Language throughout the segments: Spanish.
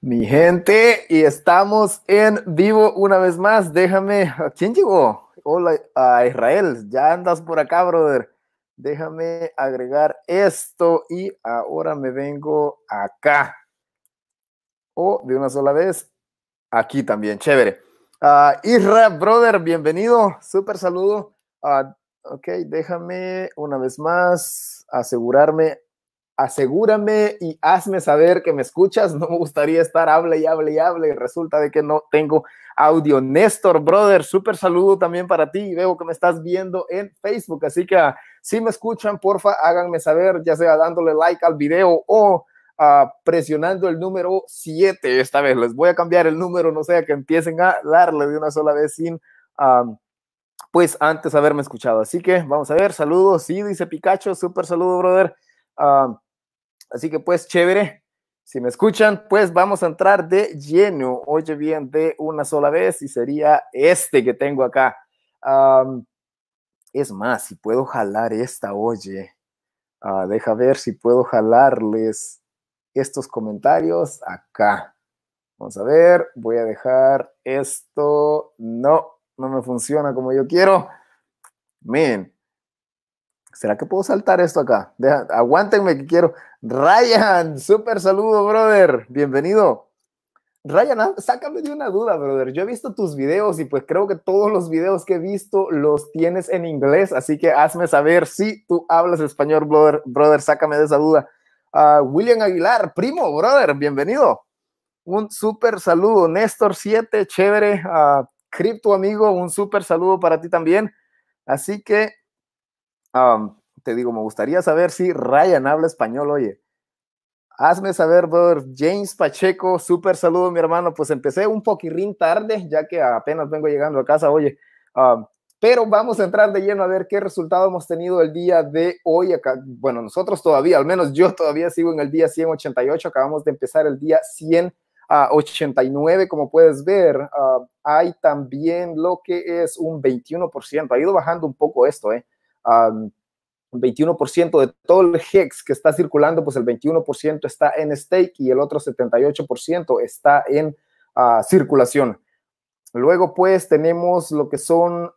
Mi gente, y estamos en vivo una vez más. Déjame, ¿a quién llegó? Hola, a Israel, ya andas por acá, brother. Déjame agregar esto y ahora me vengo acá. O de una sola vez, aquí también, chévere. Ah, Israel, brother, bienvenido, súper saludo. Ah, ok, déjame una vez más asegurarme asegúrame y hazme saber que me escuchas. No me gustaría estar hable y hable y hable. resulta de que no tengo audio. Néstor, brother, súper saludo también para ti. Veo que me estás viendo en Facebook. Así que ah, si me escuchan, porfa, háganme saber, ya sea dándole like al video o ah, presionando el número 7. Esta vez les voy a cambiar el número, no sea que empiecen a darle de una sola vez sin. Ah, pues antes haberme escuchado. Así que vamos a ver, saludos. Sí, dice Pikachu, súper saludo, brother. Así que pues chévere. Si me escuchan, pues vamos a entrar de lleno, oye bien, de una sola vez y sería este que tengo acá. es más, si puedo jalar esta, oye, ah, deja ver si puedo jalarles estos comentarios acá. Vamos a ver, voy a dejar esto. No, no me funciona como yo quiero. Men, ¿será que puedo saltar esto acá? Deja, aguántenme que quiero, Ryan, súper saludo, brother. Bienvenido. Ryan, ah, sácame de una duda, brother. Yo he visto tus videos y pues creo que todos los videos que he visto los tienes en inglés, así que hazme saber si tú hablas español, brother. brother sácame de esa duda. Ah, William Aguilar, primo, brother, bienvenido. Un súper saludo. Néstor 7, chévere. Ah, Cripto amigo, un súper saludo para ti también. Así que te digo, me gustaría saber si Ryan habla español, oye. Hazme saber, brother. James Pacheco, súper saludo, mi hermano. Pues empecé un poquirrín tarde, ya que apenas vengo llegando a casa, oye. Ah, pero vamos a entrar de lleno a ver qué resultado hemos tenido el día de hoy. bueno, nosotros todavía, al menos yo todavía sigo en el día 188, acabamos de empezar el día 189. Ah, como puedes ver, ah, hay también lo que es un 21%. Ha ido bajando un poco esto, ¿eh? 21% de todo el HEX que está circulando, pues el 21% está en stake y el otro 78% está en ah, circulación. Luego, pues tenemos lo que son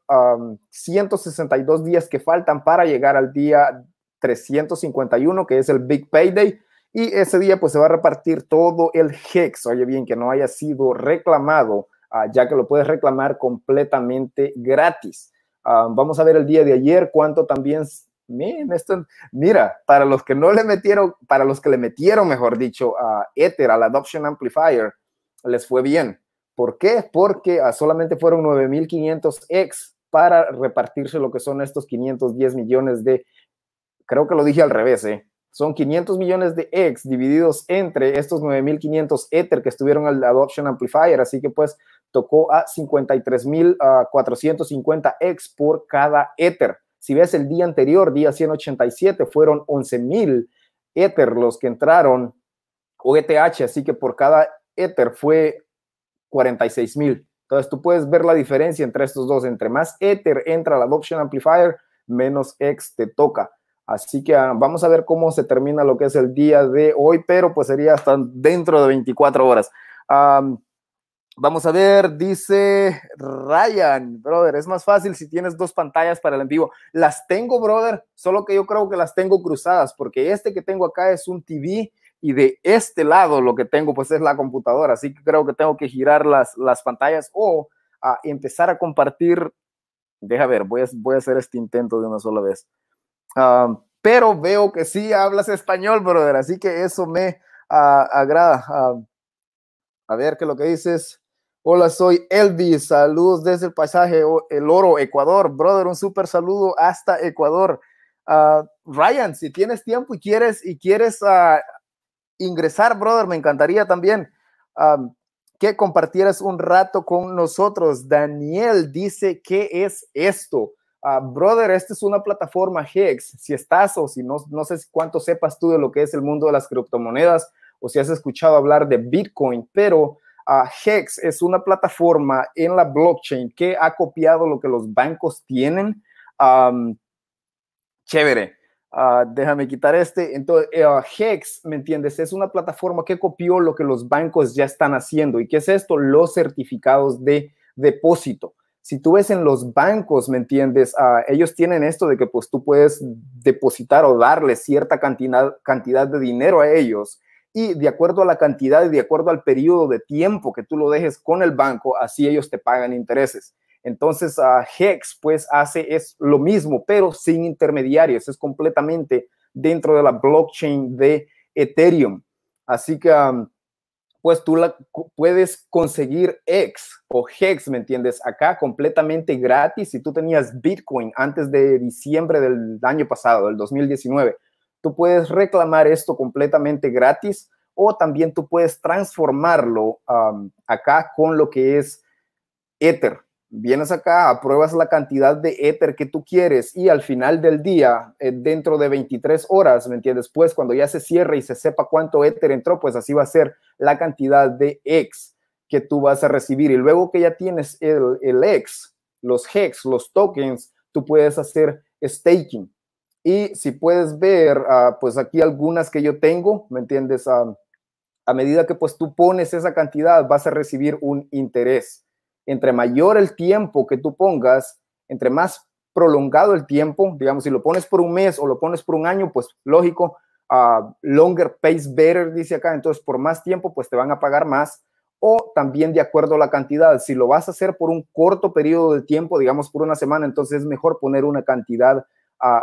162 días que faltan para llegar al día 351, que es el Big Payday. Y ese día, pues se va a repartir todo el HEX. Oye, bien, que no haya sido reclamado, ah, ya que lo puedes reclamar completamente gratis. Ah, vamos a ver el día de ayer cuánto también mira, para los que no le metieron, para los que le metieron, mejor dicho, a Ether, al Adoption Amplifier, les fue bien. ¿Por qué? Porque ah, solamente fueron 9.500 X para repartirse lo que son estos 510 millones de, creo que lo dije al revés, ¿eh? son 500 millones de X divididos entre estos 9.500 Ether que estuvieron al Adoption Amplifier, así que pues tocó a 53.450 ah, X por cada Ether. Si ves el día anterior, día 187, fueron 11.000 Ether los que entraron, o ETH, así que por cada Ether fue 46.000. Entonces tú puedes ver la diferencia entre estos dos. Entre más Ether entra la Adoption Amplifier, menos X te toca. Así que ah, vamos a ver cómo se termina lo que es el día de hoy, pero pues sería hasta dentro de 24 horas. Vamos a ver, dice Ryan, brother, es más fácil si tienes dos pantallas para el en vivo. Las tengo, brother, solo que yo creo que las tengo cruzadas, porque este que tengo acá es un TV y de este lado lo que tengo pues es la computadora, así que creo que tengo que girar las, las pantallas o empezar a compartir. Deja ver, voy a, voy a hacer este intento de una sola vez. Ah, pero veo que sí hablas español, brother, así que eso me ah, agrada. Ah, a ver qué es lo que dices. Hola, soy Elvis. Saludos desde el paisaje El Oro, Ecuador. Brother, un súper saludo hasta Ecuador. Ah, Ryan, si tienes tiempo y quieres, y quieres ah, ingresar, brother, me encantaría también que compartieras un rato con nosotros. Daniel dice, ¿qué es esto? Ah, brother, esta es una plataforma Hex. Si estás o si no, no sé cuánto sepas tú de lo que es el mundo de las criptomonedas o si has escuchado hablar de Bitcoin, pero Hex es una plataforma en la blockchain que ha copiado lo que los bancos tienen. chévere. Ah, déjame quitar este. Entonces, eh, Hex, ¿me entiendes? Es una plataforma que copió lo que los bancos ya están haciendo. ¿Y qué es esto? Los certificados de depósito. Si tú ves en los bancos, ¿me entiendes? Ah, ellos tienen esto de que pues tú puedes depositar o darle cierta cantidad de dinero a ellos y de acuerdo a la cantidad y de acuerdo al periodo de tiempo que tú lo dejes con el banco, así ellos te pagan intereses. Entonces, a ah, Hex pues hace es lo mismo, pero sin intermediarios, es completamente dentro de la blockchain de Ethereum. Así que, pues tú la, puedes conseguir X o Hex, ¿me entiendes? Acá completamente gratis. Si tú tenías Bitcoin antes de diciembre del año pasado, del 2019, Tú puedes reclamar esto completamente gratis o también tú puedes transformarlo acá con lo que es Ether. Vienes acá, apruebas la cantidad de Ether que tú quieres y al final del día, eh, dentro de 23 horas, ¿me entiendes? Después, pues cuando ya se cierre y se sepa cuánto Ether entró, pues así va a ser la cantidad de X que tú vas a recibir. Y luego que ya tienes el, el X, los Hex, los tokens, tú puedes hacer staking y si puedes ver, ah, pues aquí algunas que yo tengo, ¿me entiendes? Ah, a medida que pues tú pones esa cantidad, vas a recibir un interés. Entre mayor el tiempo que tú pongas, entre más prolongado el tiempo, digamos, si lo pones por un mes o lo pones por un año, pues lógico, ah, longer pays better, dice acá, entonces por más tiempo, pues te van a pagar más, o también de acuerdo a la cantidad, si lo vas a hacer por un corto periodo de tiempo, digamos por una semana, entonces es mejor poner una cantidad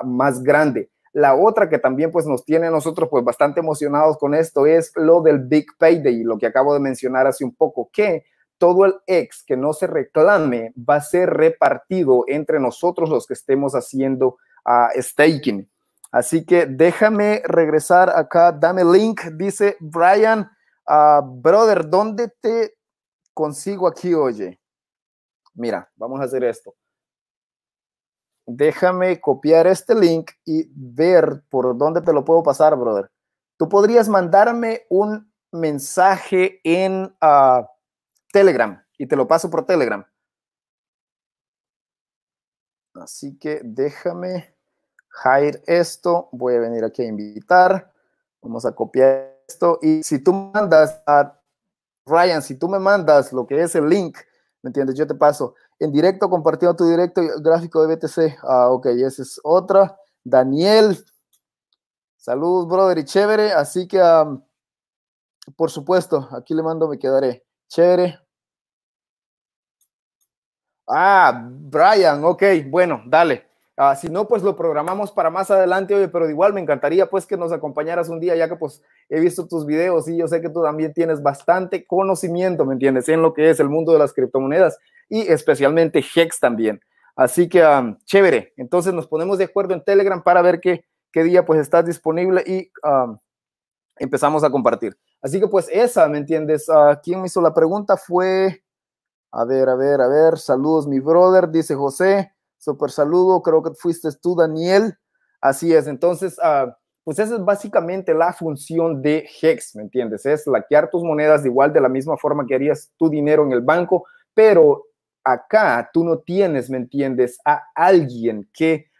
más grande. La otra que también pues nos tiene a nosotros pues bastante emocionados con esto es lo del Big Payday, lo que acabo de mencionar hace un poco, que todo el ex que no se reclame va a ser repartido entre nosotros los que estemos haciendo ah, staking. Así que déjame regresar acá, dame link, dice Brian, ah, brother, ¿dónde te consigo aquí, oye? Mira, vamos a hacer esto déjame copiar este link y ver por dónde te lo puedo pasar, brother. Tú podrías mandarme un mensaje en ah, Telegram y te lo paso por Telegram. Así que déjame hire esto. Voy a venir aquí a invitar. Vamos a copiar esto. Y si tú mandas a ah, Ryan, si tú me mandas lo que es el link, ¿me entiendes? Yo te paso en directo compartiendo tu directo gráfico de BTC. Ah, ok, esa es otra. Daniel, saludos brother, y chévere. Así que, por supuesto, aquí le mando, me quedaré. Chévere. Ah, Brian, ok, bueno, dale. Ah, si no, pues lo programamos para más adelante, hoy, pero igual me encantaría pues que nos acompañaras un día, ya que pues he visto tus videos y yo sé que tú también tienes bastante conocimiento, ¿me entiendes? En lo que es el mundo de las criptomonedas y especialmente Hex también. Así que chévere. Entonces nos ponemos de acuerdo en Telegram para ver qué, qué día pues estás disponible y empezamos a compartir. Así que pues esa, ¿me entiendes? a ah, ¿Quién me hizo la pregunta? Fue, a ver, a ver, a ver, saludos mi brother, dice José, súper saludo, creo que fuiste tú, Daniel. Así es, entonces, ah, pues esa es básicamente la función de Hex, ¿me entiendes? Es laquear tus monedas igual de la misma forma que harías tu dinero en el banco, pero acá tú no tienes, ¿me entiendes?, a alguien que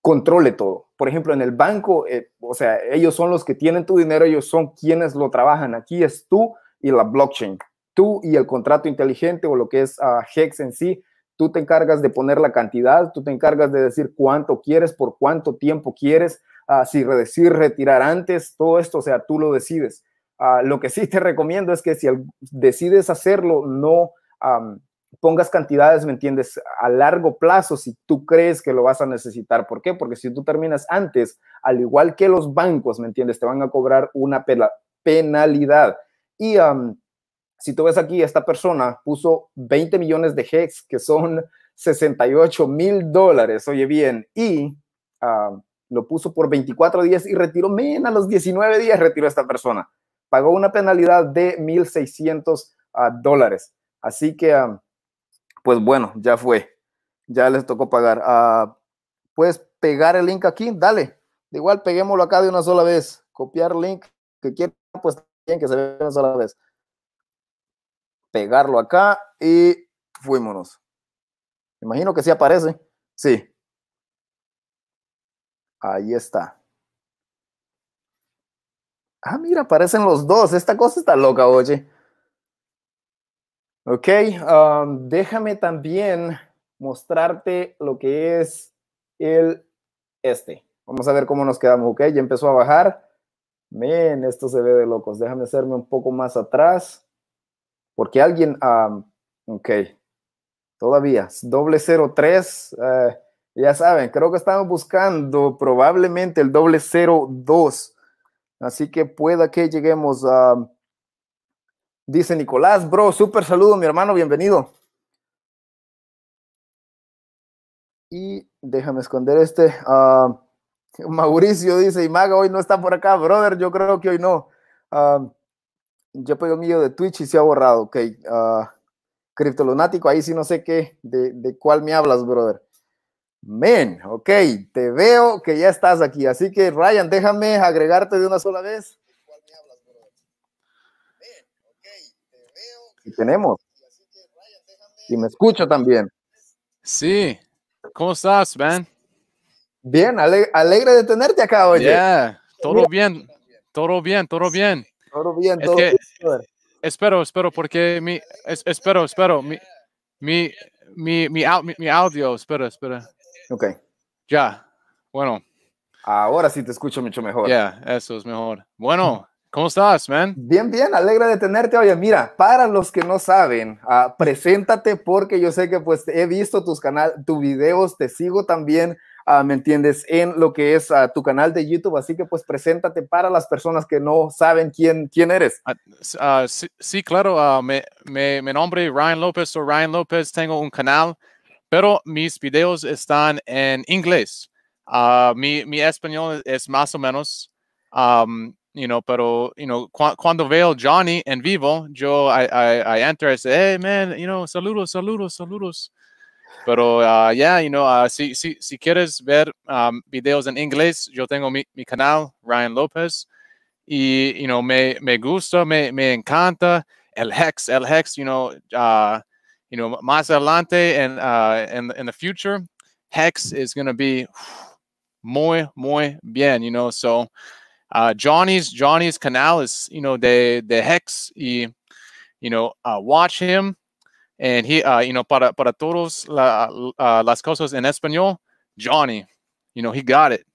controle todo. Por ejemplo, en el banco, eh, o sea, ellos son los que tienen tu dinero, ellos son quienes lo trabajan. Aquí es tú y la blockchain, tú y el contrato inteligente o lo que es a ah, HEX en sí. Tú te encargas de poner la cantidad, tú te encargas de decir cuánto quieres, por cuánto tiempo quieres, ah, si decir retirar antes, todo esto, o sea, tú lo decides. Ah, lo que sí te recomiendo es que si decides hacerlo, no pongas cantidades, ¿me entiendes?, a largo plazo si tú crees que lo vas a necesitar. ¿Por qué? Porque si tú terminas antes, al igual que los bancos, ¿me entiendes?, te van a cobrar una penalidad. Y si tú ves aquí, esta persona puso 20 millones de hex, que son 68 mil dólares, oye bien, y lo puso por 24 días y retiró, menos a los 19 días retiró a esta persona. Pagó una penalidad de 1.600 ah, dólares. Así que, pues bueno, ya fue. Ya les tocó pagar. Ah, puedes pegar el link aquí, dale. igual, peguémoslo acá de una sola vez. Copiar link que quieran, pues tienen que se vea una sola vez. Pegarlo acá y fuímonos. Imagino que sí aparece. Sí. Ahí está. Ah, mira, aparecen los dos. Esta cosa está loca, oye. Ok, um, déjame también mostrarte lo que es el este. Vamos a ver cómo nos quedamos, ok, ya empezó a bajar. Men, esto se ve de locos. Déjame hacerme un poco más atrás. Porque alguien, um, ok, todavía, doble 03, tres, eh, ya saben, creo que estamos buscando probablemente el doble 02. Así que pueda que lleguemos a um, Dice Nicolás, bro, súper saludo, mi hermano, bienvenido. Y déjame esconder este. Ah, Mauricio dice, y hoy no está por acá, brother, yo creo que hoy no. Ah, yo yo un mío de Twitch y se ha borrado, ok. Uh, ah, Criptolunático, ahí sí no sé qué, de, de cuál me hablas, brother. Men, ok, te veo que ya estás aquí, así que Ryan, déjame agregarte de una sola vez. Y tenemos. Y me escucho también. Sí. ¿Cómo estás, Ben? Bien, alegre de tenerte acá, oye. Yeah, todo bien, todo bien, todo bien. Todo bien, todo Espero, espero, porque mi, espero, espero, mi, mi, mi, mi, audio, espera, espera. Ok. Ya, bueno. Ahora sí te escucho mucho mejor. Ya, eso es mejor. Bueno, ¿Cómo estás, man? Bien, bien, alegre de tenerte. Oye, mira, para los que no saben, ah, preséntate porque yo sé que pues he visto tus canal, tus videos, te sigo también, ah, ¿me entiendes? En lo que es ah, tu canal de YouTube, así que pues preséntate para las personas que no saben quién, quién eres. Sí, claro, me, me, mi nombre Ryan López, o Ryan López, tengo un canal, pero mis videos están en inglés. Mi, mi, español es más o menos... you know, pero, you know, cu cuando veo Johnny en vivo, yo, I, I, I enter, I say, hey, man, you know, saludos, saludos, saludos. Pero, uh, yeah, you know, uh, si, si, si quieres ver um, videos en inglés, yo tengo mi, mi canal, Ryan Lopez, y, you know, me, me gusta, me, me encanta el Hex, el Hex, you know, uh, you know, más adelante and uh, in, in the future, Hex is going to be muy, muy bien, you know, so, Uh, Johnny's Johnny's canal es, you know de, Hex y you know uh, watch him and he uh, you know para para todos las cosas en español Johnny you know he got it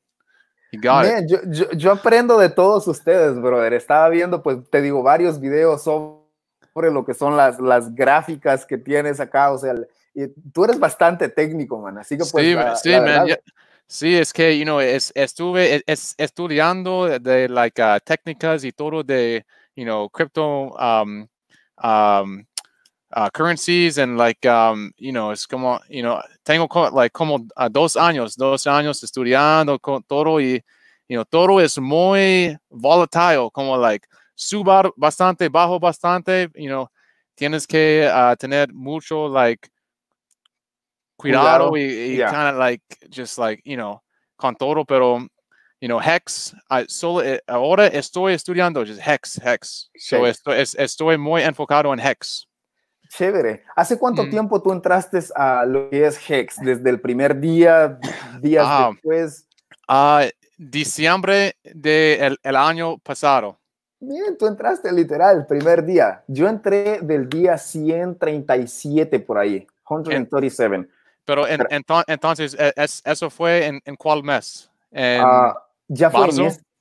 he got it. Yo, yo, aprendo de todos ustedes brother estaba viendo pues te digo varios videos sobre lo que son las las gráficas que tienes acá o sea y tú eres bastante técnico man así que pues sí, man. Sí, es que, you know, es, estuve e, estudiando de, like, ah, técnicas y todo de, you know, crypto um, um, uh, currencies and, like, um, you know, es como, you know, tengo like, como ah, dos años, dos años estudiando con todo y, you know, todo es muy volatile, como, like, subar bastante, bajo bastante, you know, tienes que tener mucho, like, cuidado, y, kind of like just like you know con todo, pero you know hex. solo, eh, ahora estoy estudiando just hex, hex. estoy, estoy muy enfocado en hex. Chévere. ¿Hace cuánto mm. tiempo tú entraste a lo que es Hex? ¿Desde el primer día, días ah, después? a ah, diciembre del de el año pasado. Bien, tú entraste literal, primer día. Yo entré del día 137 por ahí, 137. Pero, entonces, e-, ¿eso fue en, cuál mes? Ah, ya fue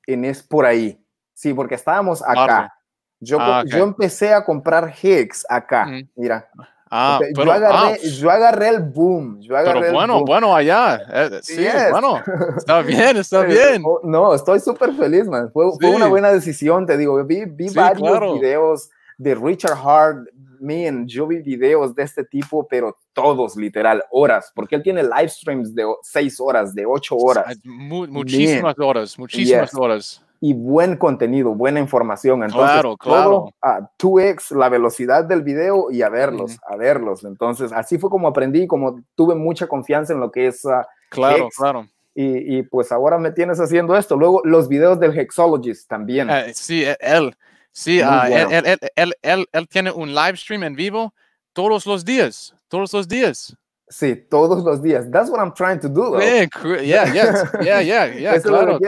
En, es, por ahí. Sí, porque estábamos acá. Yo, ah, yo empecé a comprar Higgs acá, mm. mira. Ah, yo, agarré, yo, agarré, el boom. pero bueno, bueno allá. Eh, eh, sí, bueno. Está bien, está eh, bien. Oh, no, estoy súper feliz, man. Fue, una buena decisión, te digo. Vi, vi varios videos de Richard Hart, man, yo vi videos de este tipo, pero todos, literal, horas, porque él tiene live streams de seis horas, de ocho horas. muchísimas horas, muchísimas horas. Y buen contenido, buena información. Entonces, claro, claro. a 2x la velocidad del video y a verlos, a verlos. Entonces, así fue como aprendí, como tuve mucha confianza en lo que es. Ah, claro, claro. Y, y, pues ahora me tienes haciendo esto. Luego, los videos del Hexologist también. Eh, sí, e, él. Sí, ah, él, él, él, tiene un live stream en vivo todos los días, todos los días. Sí, todos los días. That's what I'm trying to do. Yeah, yeah, yeah, yeah, yeah Eso claro.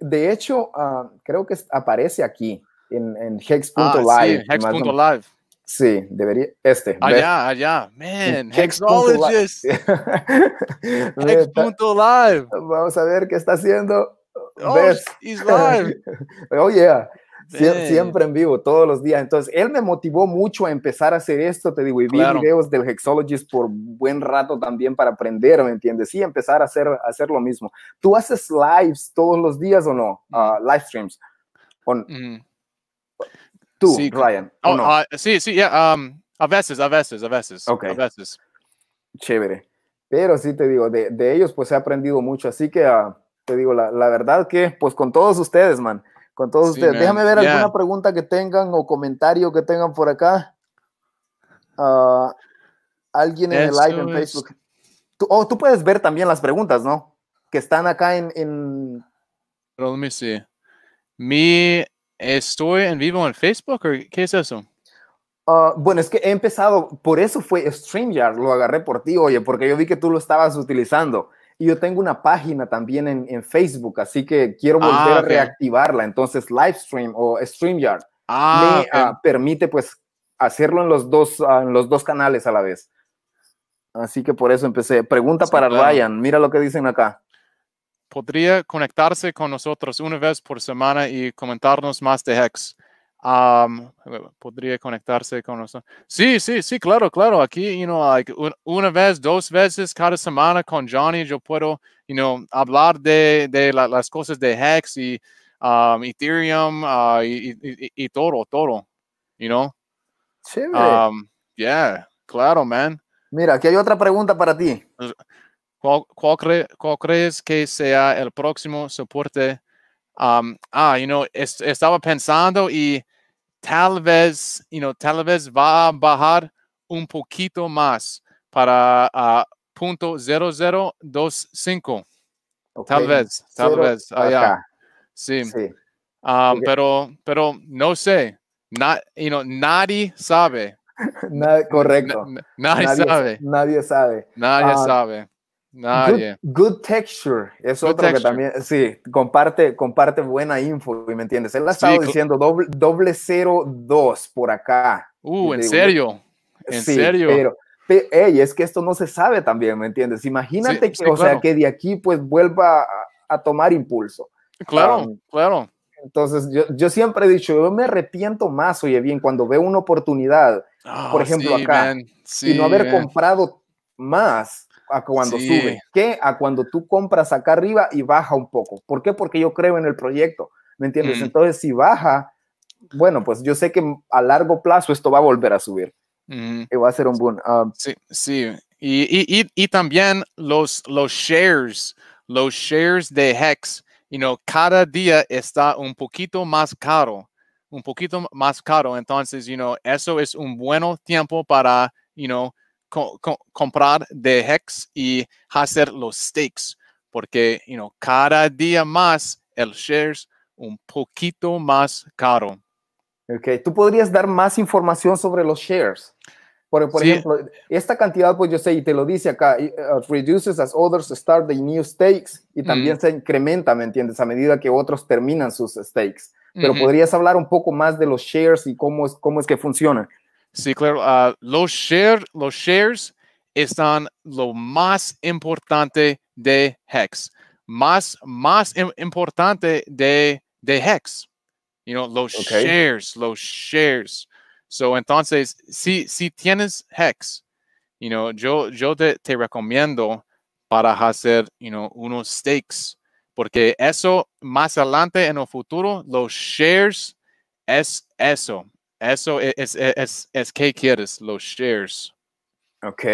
de, hecho, ah, creo que aparece aquí en, hex.live. Ah, sí, hex.live. Sí, debería. Este. Allá, allá. Man, Hexologist. Hex.live. Vamos a ver qué está haciendo. Oh, he's live. oh, yeah siempre en vivo, todos los días. Entonces, él me motivó mucho a empezar a hacer esto, te digo, y vi videos del Hexologist por buen rato también para aprender, ¿me entiendes? Sí, empezar a hacer, a hacer lo mismo. ¿Tú haces lives todos los días o no? livestreams mm. ah, live streams. Mm. Tú, Ryan. Oh, ah, sí, sí, ya a veces, a veces, a veces. Okay. A veces. Chévere. Pero sí te digo, de, de ellos pues he aprendido mucho, así que... Ah, te digo, la, la, verdad que, pues con todos ustedes, man, con todos ustedes. Déjame ver alguna pregunta que tengan o comentario que tengan por acá. Ah, alguien en el live en Facebook. Oh, tú, puedes ver también las preguntas, ¿no? Que están acá en... Pero me see. estoy en vivo en Facebook o qué es eso? Ah, bueno, es que he empezado, por eso fue StreamYard, lo agarré por ti, oye, porque yo vi que tú lo estabas utilizando. Y yo tengo una página también en, Facebook, así que quiero ah, volver a reactivarla. Entonces, Livestream o StreamYard ah, me ah, permite pues hacerlo en los, dos, en los dos canales a la vez. Así que por eso empecé. Pregunta para Ryan, mira lo que dicen acá. ¿Podría conectarse con nosotros una vez por semana y comentarnos más de Hex? podría conectarse con nosotros. Sí, sí, sí, claro, claro. Aquí, you know, like una vez, dos veces cada semana con Johnny, yo puedo, you know, hablar de, de las cosas de Hex y Ethereum ah, y, todo, todo, you know. sí yeah, claro, man. Mira, aquí hay otra pregunta para ti. Pues, ¿Cuál, crees que sea el próximo soporte? ah, you know, estaba pensando y tal vez, you know, tal vez va a bajar un poquito más para ah, punto 0025. Tal vez, tal vez, ah, Sí. sí. Ah, pero, pero no sé, Na, you know, nadie sabe. correcto. nadie, sabe. Nadie sabe. Nadie sabe good, Texture es otra otro que también, sí, comparte, comparte buena info, ¿me entiendes? Él ha estado diciendo doble, doble dos por acá. Uh, ¿en serio? ¿En serio? Pero, pero hey, es que esto no se sabe también, ¿me entiendes? Imagínate que, o sea, que de aquí pues vuelva a, tomar impulso. Claro, um, claro. Entonces, yo, yo, siempre he dicho, yo me arrepiento más, oye, bien, cuando veo una oportunidad, ah, por ejemplo, acá, y no haber comprado más a cuando sube, que a cuando tú compras acá arriba y baja un poco. ¿Por qué? Porque yo creo en el proyecto, ¿me entiendes? Entonces, si baja, bueno, pues yo sé que a largo plazo esto va a volver a subir. Y va a ser un boom. Ah, sí, sí. Y, y, y, también los, los shares, los shares de Hex, you know, cada día está un poquito más caro, un poquito más caro. Entonces, you know, eso es un buen tiempo para, you know, comprar de Hex y hacer los stakes, porque you know, cada día más el shares un poquito más caro. Ok, ¿tú podrías dar más información sobre los shares? Por, por ejemplo, esta cantidad, pues yo sé, y te lo dice acá, uh, reduces as others start the new stakes, y también mm. se incrementa, ¿me entiendes? A medida que otros terminan sus stakes. Pero podrías hablar un poco más de los shares y cómo es, cómo es que funcionan. Sí, claro. Ah, los, share, los shares están lo más importante de Hex. Más, más importante de, de Hex. You know, los shares, los shares. So, entonces, si, si tienes Hex, you know, yo, yo te, recomiendo para hacer, you know, unos stakes. Porque eso, más adelante en el futuro, los shares es eso. Eso e, e, es, es, es, que quieres, los shares. Ok.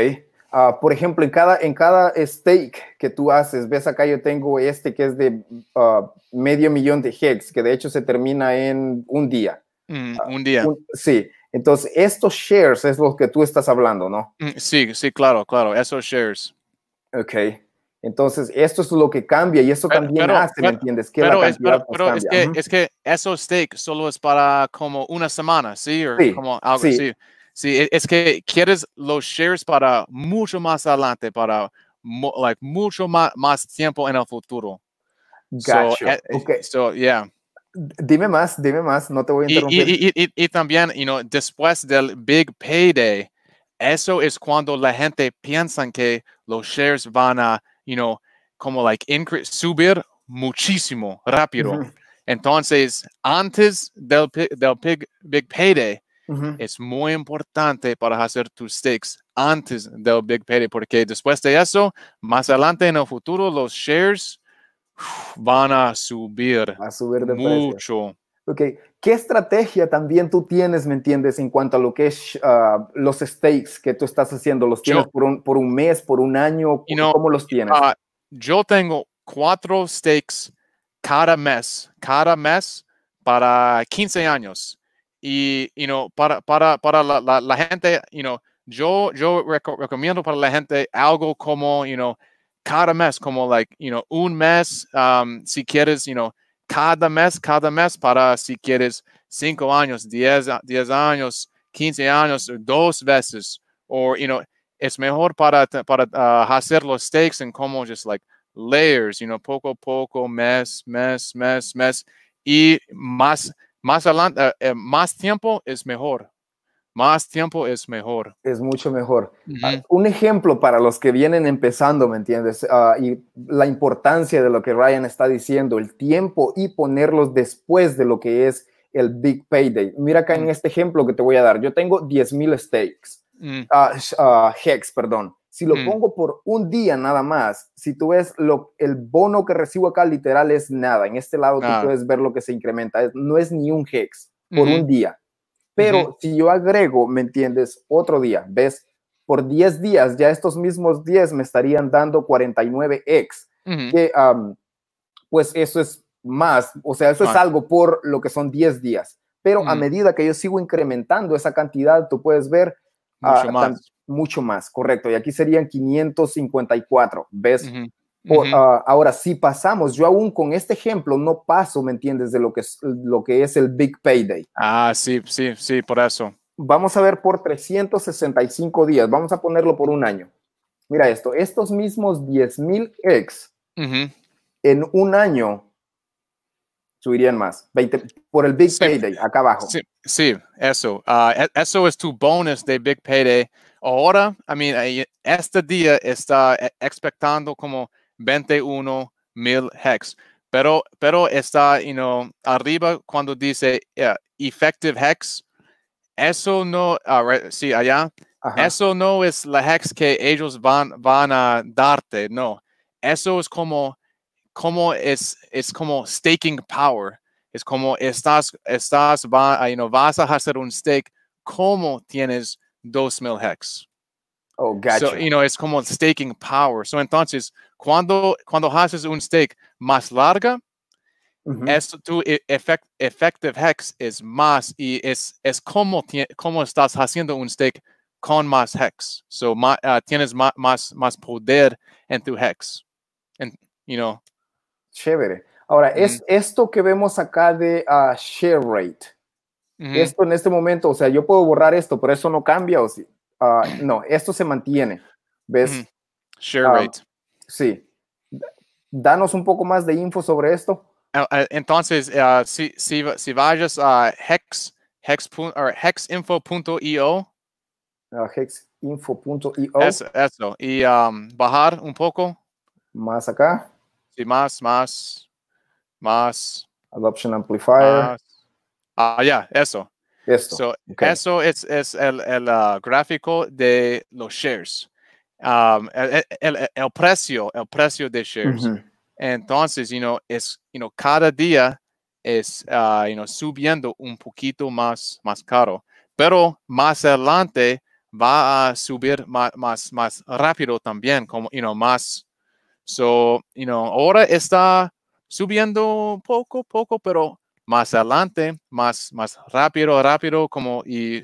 Ah, por ejemplo, en cada, en cada stake que tú haces, ves acá yo tengo este que es de ah, medio millón de hex, que de hecho se termina en un día. Mm, ah, un día. sí. Entonces, estos shares es lo que tú estás hablando, ¿no? Mm, sí, sí, claro, claro, esos shares. Ok. Entonces, esto es lo que cambia y eso también hace, ¿me entiendes? Que pero, es, pero, pues Es, que, es, solo es para como una semana, ¿sí? O como algo así. Sí, e, es que quieres los shares para mucho más adelante, para like, mucho más, más tiempo en el futuro. Gotcha. So, eh, okay. so, yeah. Dime más, dime más, no te voy a interrumpir. Y, y, y también, you know, después del big payday, eso es cuando la gente piensa que los shares van a you know, como like subir muchísimo, rápido. Entonces, antes del, del big, payday, es muy importante para hacer tus stakes antes del big payday, porque después de eso, más adelante en el futuro, los shares van a subir, mucho. Okay, ¿qué estrategia también tú tienes, me entiendes, en cuanto a lo que es ah, los stakes que tú estás haciendo? ¿Los tienes por, un, por un mes, por un año? ¿Cómo los tienes? Ah, yo tengo cuatro stakes cada mes, cada mes para 15 años. Y, you know, para, para, para la, gente, you know, yo, yo recomiendo para la gente algo como, you know, cada mes, como, like, you know, un mes, um, si quieres, you know, cada mes, cada mes para si quieres cinco años, 10, diez años, 15 años, dos veces, o, you know, es mejor para, para ah, hacer los stakes en como just like layers, you know, poco a poco, mes, mes, mes, mes, y más, más adelante, eh, eh, más tiempo es mejor más tiempo es mejor. Es mucho mejor. Ah, un ejemplo para los que vienen empezando, ¿me entiendes? Ah, y la importancia de lo que Ryan está diciendo, el tiempo y ponerlos después de lo que es el Big Payday. Mira acá en mm. este ejemplo que te voy a dar, yo tengo 10.000 stakes, mm. ah, hex, perdón. Si lo mm. pongo por un día nada más, si tú ves lo, el bono que recibo acá literal es nada. En este lado tú puedes ver lo que se incrementa, no es ni un hex por un día pero si yo agrego, ¿me entiendes? Otro día, ¿ves? Por 10 días, ya estos mismos 10 me estarían dando 49x, que pues eso es más, o sea, eso es algo por lo que son 10 días. Pero a medida que yo sigo incrementando esa cantidad, tú puedes ver mucho, ah, más. mucho más, correcto. Y aquí serían 554, ¿ves? Ah, ahora, si pasamos, yo aún con este ejemplo no paso, ¿me entiendes? De lo que, es, lo que es el Big Payday. Ah, sí, sí, sí, por eso. Vamos a ver por 365 días, vamos a ponerlo por un año. Mira esto, estos mismos 10.000 ex en un año subirían más 20, por el Big Pay Payday, acá abajo. Sí, sí eso. Ah, e, eso es tu bonus de Big Payday. Ahora, I mean, este día está e, expectando como 21 mil hex. Pero, pero está arriba cuando dice eh, effective hex. Eso no, ah, sí, allá. Eso no es la hex que ellos van, van a darte, no. Eso es como, como es, es como staking power. Es como estás, estás va, you know, vas a hacer un stake como tienes mil hex. Oh, gotcha. So, you know, es como staking power. So, entonces, cuando, cuando haces un stake más larga, tu e, effective hex es más y es, es como, como estás haciendo un stake con más hex. So, ah, tienes más, más poder en tu hex. And, you Chévere. Ahora, es esto que vemos acá de ah, share rate. Esto en este momento, o sea, yo puedo borrar esto, pero eso no cambia o sí. Ah, no, esto se mantiene. ¿Ves? Share ah, rate. Sí. Danos un poco más de info sobre esto. Ah, entonces, si, si, vayas a hex, hex hexinfo.io. hexinfo.io. eso. Y um, bajar un poco. Más acá. Sí, más, más, más. Adoption Amplifier. Ah, ya, eso. So, Eso es, el, ah, gráfico de los shares. Um, e, e, el, precio, el precio de shares. Entonces, you know, es, you know, cada día es, ah, you know, subiendo un poquito más, más caro. Pero más adelante va a subir más, más, rápido también, como, you know, más. So, you know, ahora está subiendo poco, poco, pero más adelante, más, más rápido, rápido, como y,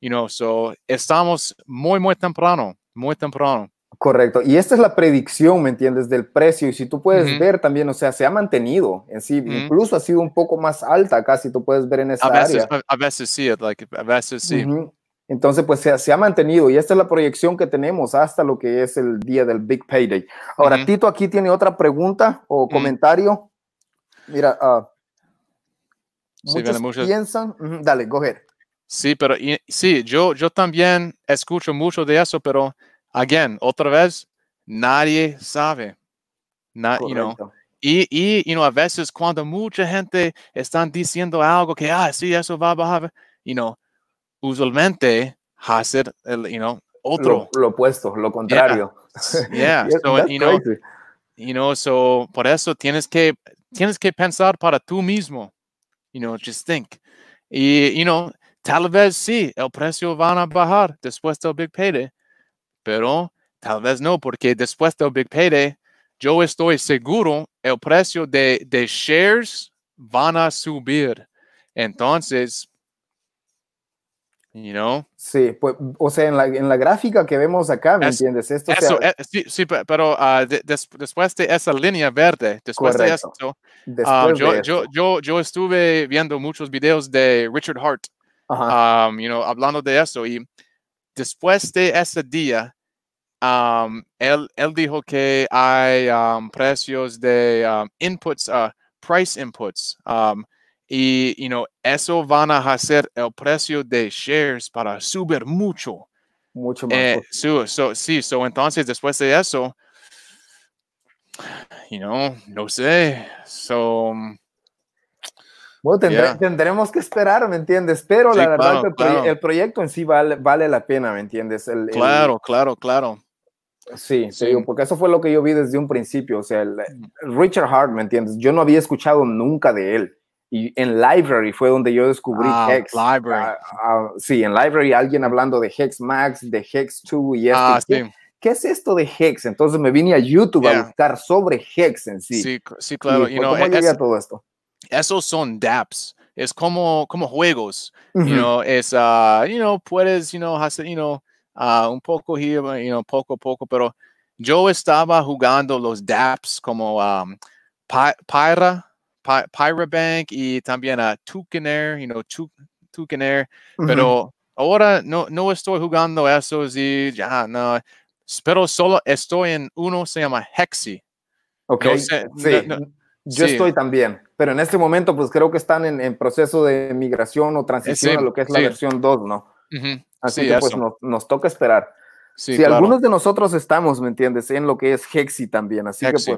you know, so estamos muy, muy temprano, muy temprano. Correcto. Y esta es la predicción, ¿me entiendes? Del precio. Y si tú puedes ver también, o sea, se ha mantenido en sí. Incluso ha sido un poco más alta casi, tú puedes ver en esa a veces, área. A, veces sí, a veces sí. Entonces, pues se, se, ha mantenido y esta es la proyección que tenemos hasta lo que es el día del Big Payday. Ahora, Tito aquí tiene otra pregunta o mm. comentario. Mira, ah, Muchos, sí, piensan, dale, coger. Sí, pero sí, yo, yo también escucho mucho de eso, pero, again, otra vez, nadie sabe. y, y you know, a veces cuando mucha gente están diciendo algo que, ah, sí, eso va a bajar, you know, usualmente hacer el, you know, otro. Lo, opuesto, lo contrario. Yeah. yeah. so, you know, por eso tienes que, tienes que pensar para tú mismo. You know, just think. Y, you know, tal vez sí, el precio van a bajar después del Big Payday, pero tal vez no, porque después del Big Payday, yo estoy seguro el precio de, de shares van a subir. Entonces, You Sí, pues, o sea, en la, en la gráfica que vemos acá, ¿me entiendes? Esto eh, sí, sí, pero ah, después de esa línea verde, después de eso, ah, yo, Yo, yo, yo, estuve viendo muchos videos de Richard Hart, um, you know, hablando de eso, y después de ese día, um, él, él, dijo que hay um, precios de inputs, ah, price inputs, y you know, eso van a hacer el precio de shares para subir mucho. Mucho más. Eh, so, sí, so, entonces después de eso, you know, no sé. So, mm, bueno, tendremos que esperar, ¿me entiendes? Pero la verdad el, proyecto en sí vale, vale la pena, ¿me entiendes? El, claro, claro, claro. Sí, sí. porque eso fue lo que yo vi desde un principio. O sea, el, mm. Richard Hart, ¿me entiendes? Yo no había escuchado nunca de él y en Library fue donde yo descubrí ah, Hex. Library. Ah, ah, sí, en Library alguien hablando de Hex Max, de Hex 2 y Ah, Sí. ¿qué es esto de Hex? Entonces me vine a YouTube a buscar sobre Hex en sí. Sí, claro. you todo esto? Esos son dApps. Es como, como juegos. you know, es, ah puedes, you know, hacer, un poco here, poco a poco, pero yo estaba jugando los dApps como um, Pyra. Pyra Bank y también a Tukener, you know, Tuk pero ahora no, no estoy jugando eso, y ya, no, pero solo estoy en uno, se llama Hexi. Ok, yo estoy también, pero en este momento pues creo que están en, proceso de migración o eh, transición a lo que es la versión 2, ¿no? Así que pues nos, toca esperar. si algunos de nosotros estamos, ¿me entiendes? En lo que es Hexi también, así que pues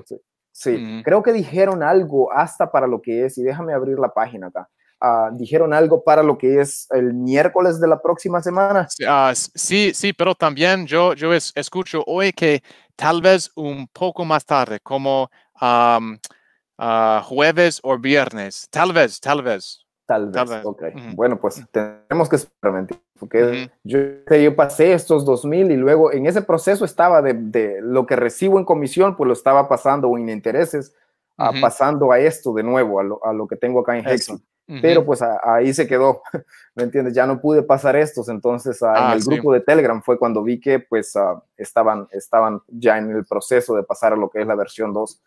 Sí, mm. creo que dijeron algo hasta para lo que es, y déjame abrir la página acá. Ah, dijeron algo para lo que es el miércoles de la próxima semana. sí, ah, sí, pero también yo, yo escucho hoy que tal vez un poco más tarde, como ah, jueves o viernes, tal vez, tal vez. Tal vez. Bueno, pues tenemos que experimentar Porque yo, yo, pasé estos 2000 y luego en ese proceso estaba de, de, lo que recibo en comisión, pues lo estaba pasando en intereses, pasando a esto de nuevo, a lo, a lo que tengo acá en Hexon. Pero pues ahí se quedó, ¿me entiendes? Ya no pude pasar estos, entonces ah, en ah, el grupo de Telegram fue cuando vi que pues ah, estaban, estaban ya en el proceso de pasar a lo que es la versión 2.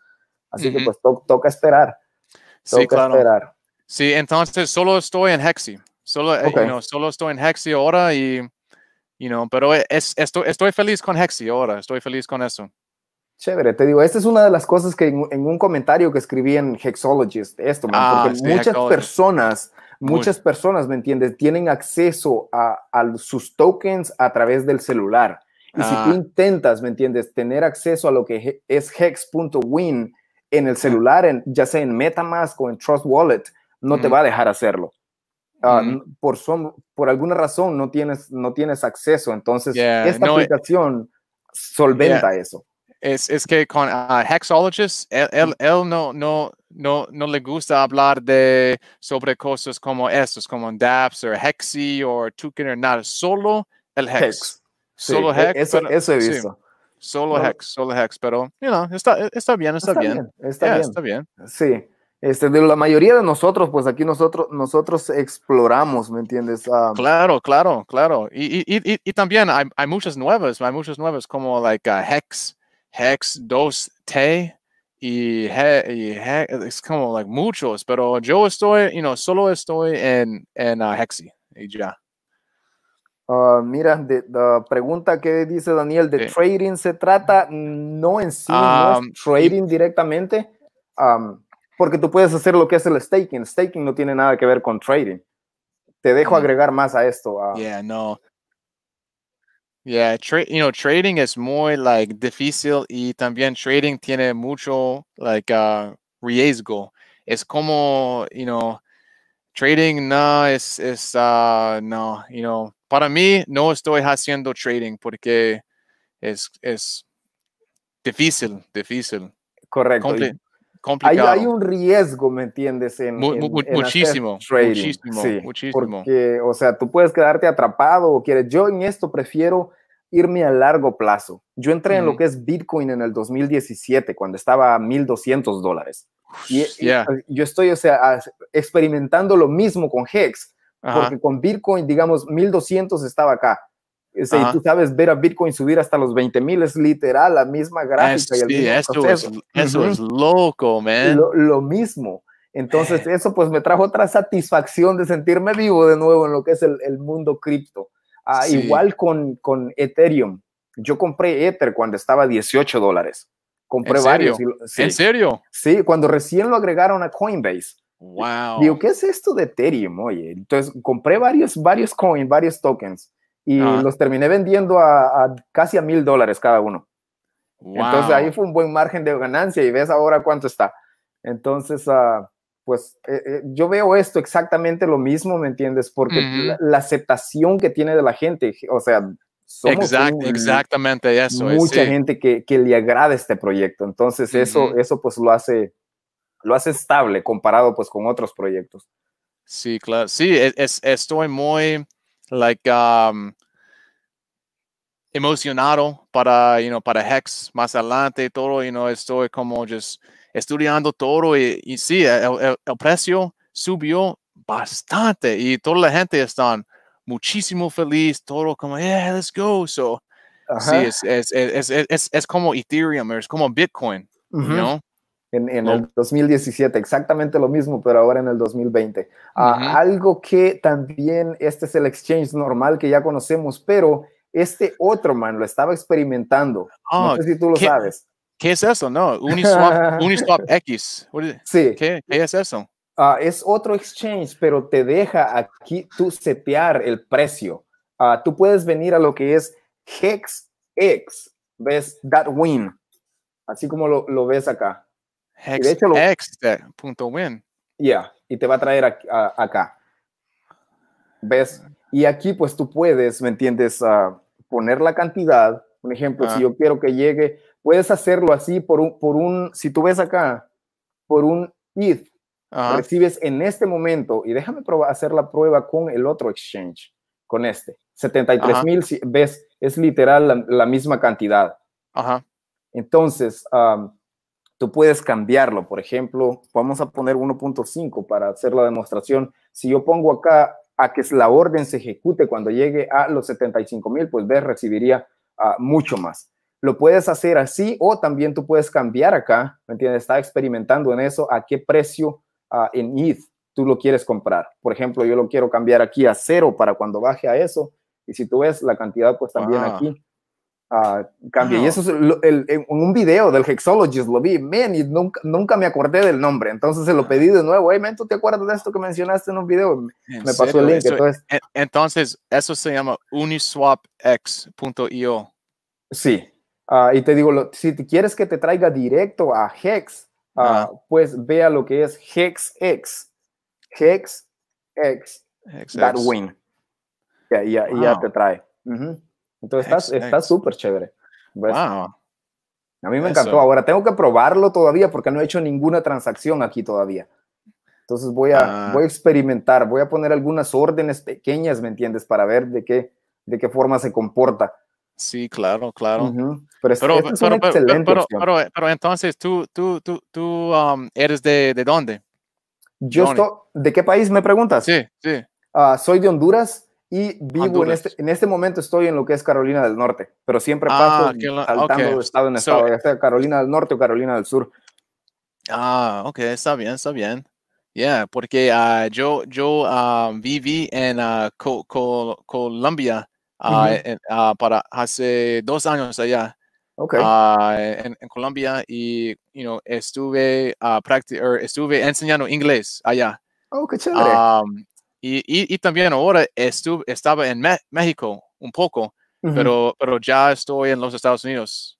Así que pues toca esperar. Toca esperar. Sí, entonces solo estoy en Hexi. Solo, eh, solo estoy en Hexi ahora y, you pero e, es, estoy, estoy feliz con Hexi ahora, estoy feliz con eso. Chévere, te digo, esta es una de las cosas que en, un comentario que escribí en Hexologist, esto, ah, porque muchas personas, muchas personas, ¿me entiendes? Tienen acceso a, sus tokens a través del celular. Y si tú ah. intentas, ¿me entiendes? Tener acceso a lo que es hex.win en el celular, ya sea en Metamask o en Trust Wallet, no te va a dejar hacerlo. Ah, por, son, por alguna razón no tienes, no tienes acceso. Entonces, esta eh, aplicación solventa eso. Es, es, que con ah, Hexologist, él, no, no, no, no le gusta hablar de sobre cosas como estos, como DAPS o Hexi o Token o nada, solo el Hex. solo e Hex. Eso, he visto. solo Hex, solo Hex, pero, you está, está bien, está, bien. bien. está bien. Sí. Este, de la mayoría de nosotros, pues aquí nosotros, nosotros exploramos, ¿me entiendes? Ah, claro, claro, claro. Y, y, y, también hay, muchas nuevas, hay muchas nuevas como like ah, Hex, Hex 2T y, he, es como like muchos, pero yo estoy, you know, solo estoy en, en ah, Hexi y ya. mira, de, la pregunta que dice Daniel, ¿de trading se trata? No en sí, trading directamente porque tú puedes hacer lo que es el staking. Staking no tiene nada que ver con trading. Te dejo agregar más a esto. Yeah, no. Yeah, you know, trading es muy like difícil y también trading tiene mucho like ah, riesgo. Es como, you know, trading no es, es ah, no, you know, para mí no estoy haciendo trading porque es, es difícil, difícil. Correcto. Hay, un riesgo, ¿me entiendes? En, muchísimo, muchísimo, muchísimo. Porque, o sea, tú puedes quedarte atrapado o quieres. Yo en esto prefiero irme a largo plazo. Yo entré en lo que es Bitcoin en el 2017, cuando estaba a 1.200 dólares. Y, yo estoy, o sea, experimentando lo mismo con Hex, porque con Bitcoin, digamos, 1.200 estaba acá si tú sabes ver a Bitcoin subir hasta los 20 mil, es literal la misma gráfica. eso, es, loco, man. Lo, mismo. Entonces, eh. eso pues me trajo otra satisfacción de sentirme vivo de nuevo en lo que es el, mundo cripto. Ah, igual con, Ethereum. Yo compré Ether cuando estaba a 18 dólares. Compré varios. sí. ¿En serio? Sí, cuando recién lo agregaron a Coinbase. Wow. Digo, ¿qué es esto de Ethereum? Oye, entonces compré varios, varios coins, varios tokens y los terminé vendiendo a, casi a mil dólares cada uno. Entonces ahí fue un buen margen de ganancia y ves ahora cuánto está. Entonces, ah, pues eh, eh, yo veo esto exactamente lo mismo, ¿me entiendes? Porque la, aceptación que tiene de la gente, o sea, somos exactamente eso. Mucha gente que, que, le agrada este proyecto. Entonces eso, eso pues lo hace, lo hace estable comparado pues con otros proyectos. Sí, claro. Sí, es, es estoy muy, like, um, emocionado para, you know, para Hex más adelante, todo, you know, estoy como just estudiando todo y, y sí, el, precio subió bastante y toda la gente está muchísimo feliz, todo como, yeah, let's go. So, sí, es, es, es, es, como Ethereum, es como Bitcoin, ¿no? En, el 2017, exactamente lo mismo, pero ahora en el 2020. Ah, algo que también, este es el exchange normal que ya conocemos, pero este otro man lo estaba experimentando. no oh, sé si tú lo sabes. ¿Qué es eso? No, Uniswap, X. Sí. ¿Qué, es eso? Ah, es otro exchange, pero te deja aquí tú setear el precio. Ah, tú puedes venir a lo que es HexX, ves That win así como lo, ves acá. Hex, eh, win. Yeah, y te va a traer acá. ¿Ves? Y aquí pues tú puedes, ¿me entiendes? Ah, poner la cantidad. Un ejemplo, si ah. yo quiero que llegue, puedes hacerlo así por un, por un si tú ves acá, por un ETH, recibes en este momento, y déjame probar, hacer la prueba con el otro exchange, con este, 73 mil, ves, es literal la, misma cantidad. Entonces, tú puedes cambiarlo, por ejemplo, vamos a poner 1.5 para hacer la demostración. Si yo pongo acá a que la orden se ejecute cuando llegue a los 75 mil, pues ves, recibiría ah, mucho más. Lo puedes hacer así o también tú puedes cambiar acá, ¿me entiendes? Está experimentando en eso a qué precio ah, en ETH tú lo quieres comprar. Por ejemplo, yo lo quiero cambiar aquí a cero para cuando baje a eso. Y si tú ves la cantidad, pues también ah. aquí uh, Y eso es en un video del Hexologist, lo vi, man, y nunca, nunca me acordé del nombre. Entonces se lo ah. pedí de nuevo, hey, man, ¿tú te acuerdas de esto que mencionaste en un video? me pasó el link. entonces, eso se llama uniswapx.io. Sí, ah, y te digo, si quieres que te traiga directo a Hex, pues vea lo que es HexX. HexX. Hex, That win. Ya, ya, te trae. Entonces está súper chévere. A mí me encantó. Ahora tengo que probarlo todavía porque no he hecho ninguna transacción aquí todavía. Entonces voy a, ah. voy a experimentar, voy a poner algunas órdenes pequeñas, ¿me entiendes? Para ver de qué, de qué forma se comporta. Sí, claro, claro. Pero, pero, entonces tú, tú, tú, tú um, eres de, de dónde? Yo ¿de qué país me preguntas? Sí, sí. Ah, soy de Honduras, y vivo en este, en este momento estoy en lo que es Carolina del Norte, pero siempre ah, paso saltando de estado en estado, ya sea Carolina del Norte o Carolina del Sur. Ah, ok, está bien, está bien. ya porque ah, yo, yo ah, viví en Colombia para hace dos años allá. Okay. En, Colombia y you know, estuve, er, estuve enseñando inglés allá. Oh, qué chévere. Y, y, también ahora estuve, estaba en México un poco, pero, pero ya estoy en los Estados Unidos.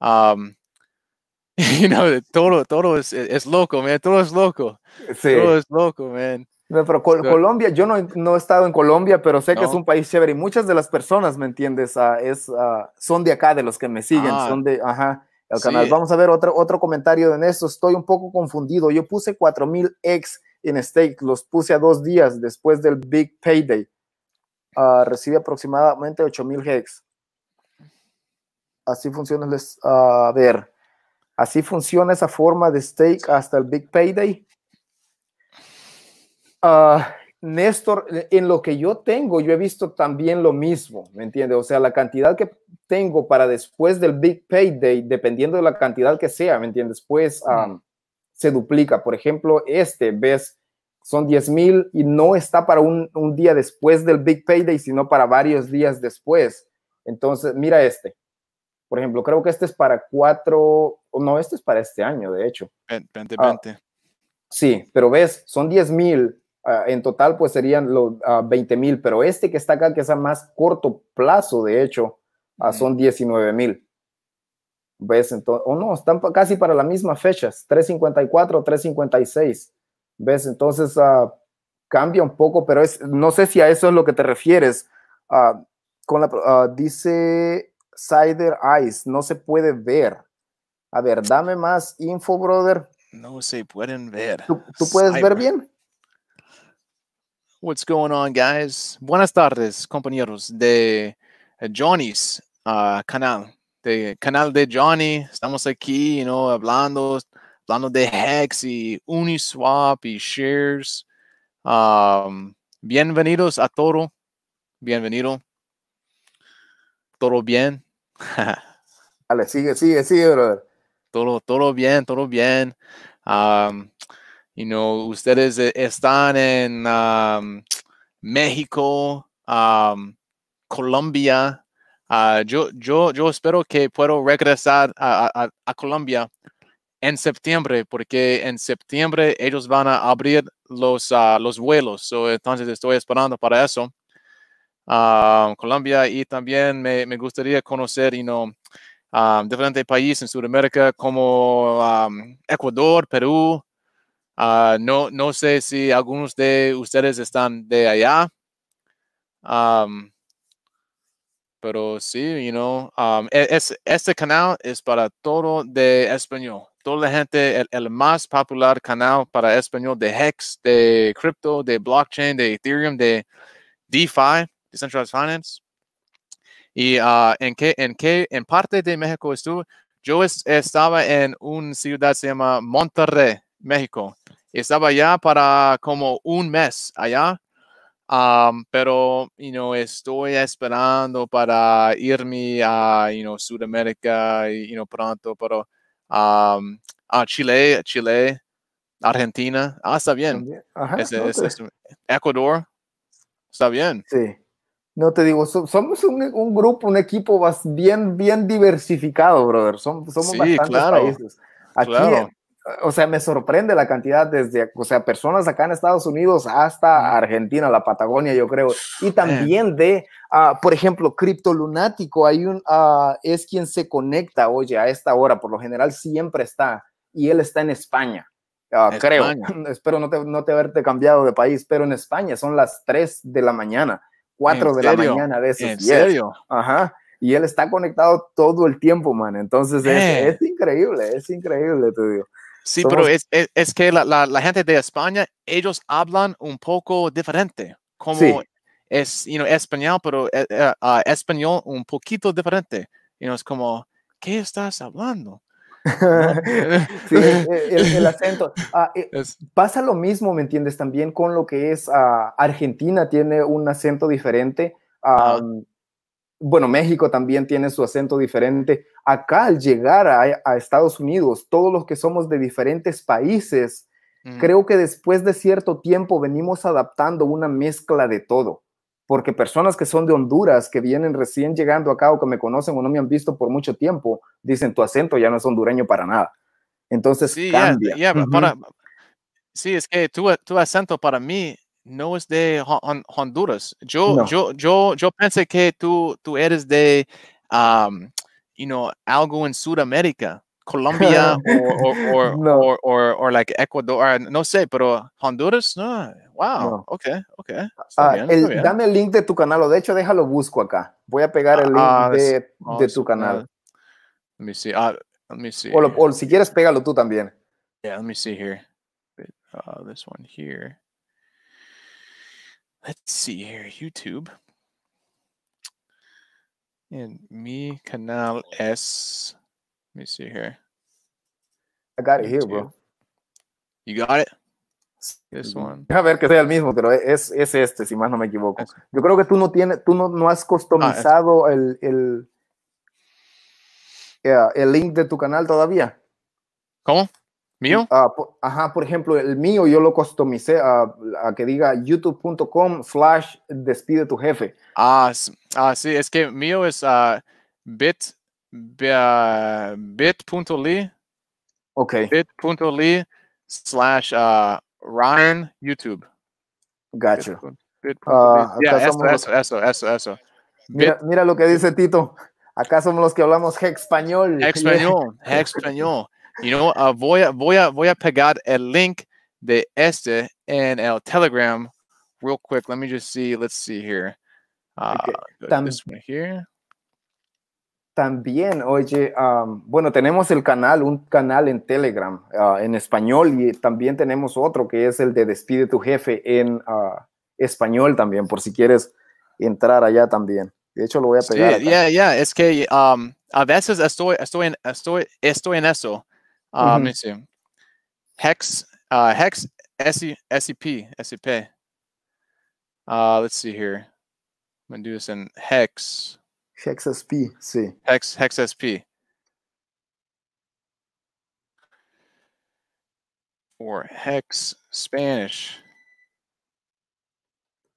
todo, todo es, e-, es, loco, man, todo es loco. Todo es loco, man. pero Colombia, yo no, no, he estado en Colombia, pero sé que es un país chévere y muchas de las personas, ¿me entiendes? Ah, es, ah, son de acá, de los que me siguen, ah. son de, ajá, canal. Vamos a ver otro, otro comentario en esto, estoy un poco confundido, yo puse 4000 ex en stake, los puse a dos días después del Big Payday. Ah, recibe aproximadamente 8000 hex. Así funciona, les, a ver, así funciona esa forma de stake hasta el Big Payday. Ah, Néstor, en lo que yo tengo, yo he visto también lo mismo, ¿me entiendes? O sea, la cantidad que tengo para después del Big Payday, dependiendo de la cantidad que sea, ¿me entiendes? Pues, se duplica. Por ejemplo, este, ves, son 10 mil y no está para un, día después del Big Payday, sino para varios días después. Entonces, mira este. Por ejemplo, creo que este es para cuatro, no, este es para este año, de hecho. Ah, sí, pero ves, son 10 mil. Ah, en total, pues serían los 20 ah, mil, pero este que está acá, que es a más corto plazo, de hecho, son 19 mil. ¿Ves? Entonces, o no, están casi para las misma fechas, 354, 356. ¿Ves? Entonces ah, cambia un poco, pero es, no sé si a eso es lo que te refieres. Ah, con la, ah, dice Cider Eyes, no se puede ver. A ver, dame más info, brother. No se pueden ver. ¿Tú, puedes ver bien? What's going on, guys? Buenas tardes, compañeros de eh, Johnny's Canal. Este, canal de Johnny. Estamos aquí, you know, hablando, hablando de Hex y Uniswap y Shares. Um, bienvenidos a Toro. Bienvenido. Todo bien. Dale, sigue, sigue, sigue, brother. Todo, todo bien, todo bien. Um, you know, ustedes e, están en um, México, Colombia, Ah, yo, yo, yo espero que puedo regresar a, Colombia en septiembre, porque en septiembre ellos van a abrir los, ah, los vuelos. entonces estoy esperando para eso. Ah, Colombia y también me, me gustaría conocer y no diferentes países en Sudamérica como Ecuador, Perú. no, no sé si algunos de ustedes están de allá. Pero sí, you know, um, e, es, este canal es para todo de español. Toda la gente, el, más popular canal para español de Hex, de crypto, de blockchain, de Ethereum, de DeFi, Decentralized Finance. Y ah, en qué, en qué, en parte de México estuve. Yo estaba en una ciudad que se llama Monterrey, México. Estaba allá para como un mes allá pero, you estoy esperando para irme a, you know, Sudamérica, pronto, pero a Chile, Chile, Argentina. Ah, está bien. Pues. Ecuador. Está bien. Sí. No te digo, somos un, grupo, un equipo bien, bien diversificado, brother. somos sí, claro, Aquí, claro o sea, me sorprende la cantidad desde, o sea, personas acá en Estados Unidos hasta Argentina, la Patagonia, yo creo, y también de, ah, por ejemplo, Criptolunático, hay un, ah, es quien se conecta, oye, a esta hora, por lo general siempre está, y él está en España, ah, creo, espero no te, haberte cambiado de país, pero en España son las 3 de la mañana, 4 de la mañana de esos ¿En serio? Ajá y él está conectado todo el tiempo, man. Entonces es, eh. es increíble, es increíble, te digo. Sí, pero es, es, que la, la, gente de España, ellos hablan un poco diferente, como es you español, pero eh, eh, español un poquito diferente. y es como, ¿qué estás hablando? sí, e, e, el, acento. Ah, eh, pasa lo mismo, ¿me entiendes? También con lo que es ah, Argentina, tiene un acento diferente. Um, bueno, México también tiene su acento diferente. Acá al llegar a, Estados Unidos, todos los que somos de diferentes países, creo que después de cierto tiempo venimos adaptando una mezcla de todo. Porque personas que son de Honduras, que vienen recién llegando acá o que me conocen o no me han visto por mucho tiempo, dicen tu acento ya no es hondureño para nada. Entonces sí, cambia. sí, es que tu, tu acento para mí no es de Honduras. Yo, yo, yo, yo pensé que tú, tú eres de um, you know, algo en Sudamérica. Colombia o or, no. or, or, like Ecuador, ah, no sé, pero Honduras, no. Wow, ok, ok. Ah, el, dame el link de tu canal, o de hecho déjalo busco acá. Voy a pegar el link ah, de, tu canal. let me see. let me see. O, si quieres, pégalo tú también. Yeah, let me see here. Uh, this one here let's see here, YouTube. En mi Canal S. Let me see here. I got it here, bro. You got it? This one. A ver que sea el mismo, pero e, es, es este, si más no me equivoco. Yo creo que tú no tienes, tú no, no has ah, customizado el, el, eh, el link de tu canal todavía. ¿Cómo? ¿Mío? Ah, ajá, por ejemplo, el mío yo lo customicé a, que diga youtube.com slash despide tu jefe. Ah, ah, sí, es que mío es uh, bit, bit.ly okay. bit.ly slash Ryan YouTube. Gotcha. eso, eso, eso, eso, Mira, lo que dice Tito. Acá somos los que hablamos español. Español, español. You know, uh, voy, a, voy, a, voy a pegar el link de este en el Telegram real quick. Let me just see. Let's see here. Ah, también, oye, bueno, tenemos el canal, un canal en Telegram ah, en español y también tenemos otro que es el de Despide tu jefe en ah, español también, por si quieres entrar allá también. De hecho, lo voy a pegar. Sí, ya, yeah, es que um, a veces estoy, estoy, en, estoy, estoy en eso. Um, mm-hmm. Let me see. Hex, uh, Hex, SE, SEP, SEP. Uh, let's see here. I'm gonna do this in Hex. Hex SP, see. Hex, Hex SP. Or Hex Spanish.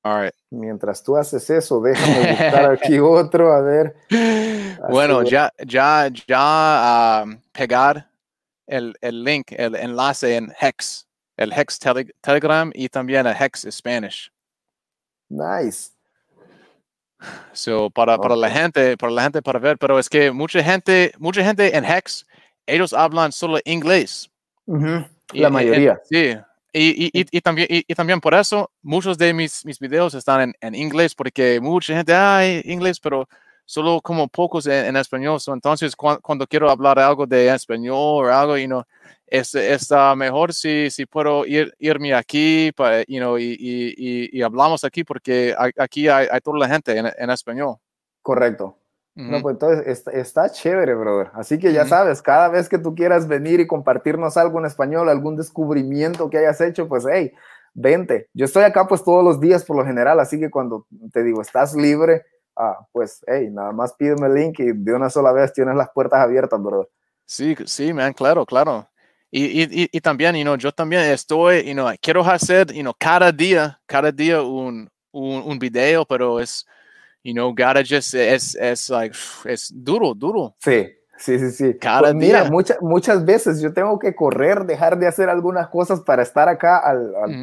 All right. Mientras tú haces eso, déjame buscar aquí otro, a ver. Bueno, ya, ya, ya um, pegar el, el link, el enlace en Hex, el Hex Telegram y también el Hex Spanish. Nice. So, para, para, la gente, para la gente para ver, pero es que mucha gente, mucha gente en Hex, ellos hablan solo inglés. la mayoría. Y, sí. Y, y también, y, también por eso muchos de mis, mis videos están en, en inglés, porque mucha gente, hay inglés, pero solo como pocos en, español. entonces, cuando quiero hablar algo de español o algo, you know, es, está mejor si, si puedo ir, irme aquí para, you know, y, y, y, hablamos aquí porque aquí hay, toda la gente en, español. Correcto. No, pues entonces está, chévere, brother. Así que ya sabes, cada vez que tú quieras venir y compartirnos algo en español, algún descubrimiento que hayas hecho, pues hey, vente. Yo estoy acá pues todos los días por lo general, así que cuando te digo, estás libre, ah, pues, hey, nada más pídeme el link y de una sola vez tienes las puertas abiertas, bro. Sí, sí, man, claro, claro. Y, y, y, también, yo también estoy, you no, quiero hacer, you know, cada día, cada día un, un, video, pero es, you know, garages es, es, like, es duro, duro. Sí, sí, sí, sí. Cada pues día. muchas veces yo tengo que correr, dejar de hacer algunas cosas para estar acá,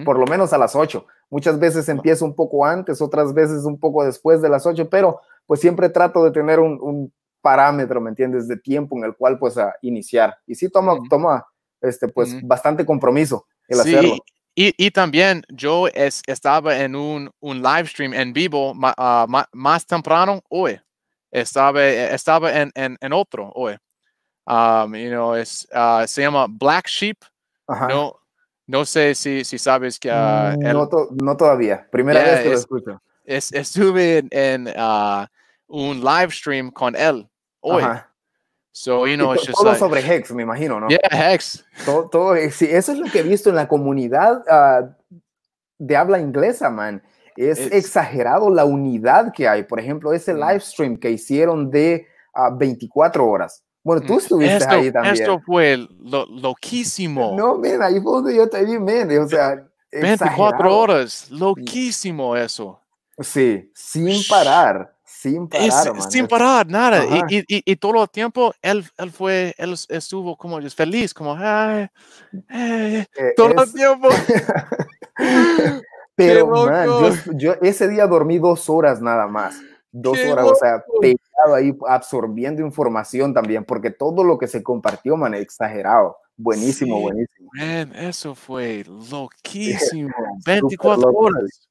por lo menos a las 8. Muchas veces empiezo un poco antes, otras veces un poco después de las ocho, pero pues siempre trato de tener un, parámetro, ¿me entiendes?, de tiempo en el cual pues a iniciar. Y sí toma, toma este, pues bastante compromiso el Y, y, también yo estaba en un, live stream en vivo ah, más temprano hoy. Estaba, estaba en, otro hoy. Um, es, ah, se llama Black Sheep. Ajá. No sé si, si sabes que... Ah, mm, no, todavía, primera vez que lo escucho. estuve en, ah, un live stream con él hoy. So, you know, todo sobre Hex, me imagino, ¿no? Yeah, Hex. Todo, eh, eso es lo que he visto en la comunidad ah, de habla inglesa, man. Es exagerado la unidad que hay. Por ejemplo, ese mm. live stream que hicieron de 24 horas. Bueno, tú estuviste ahí también. Esto fue lo, loquísimo. No, men, ahí fue donde yo también, men, o sea, 24 horas, loquísimo eso. Sí, sin parar, sin parar. sin parar, nada. Y, y, y, todo el tiempo él, él, fue, él estuvo como feliz, como, ay, eh, eh, todo el tiempo. Pero, man, yo ese día dormí dos horas nada más dos horas, o sea, pegado ahí absorbiendo información también, porque todo lo que se compartió, man, exagerado. Buenísimo, buenísimo. eso fue loquísimo. 24 horas.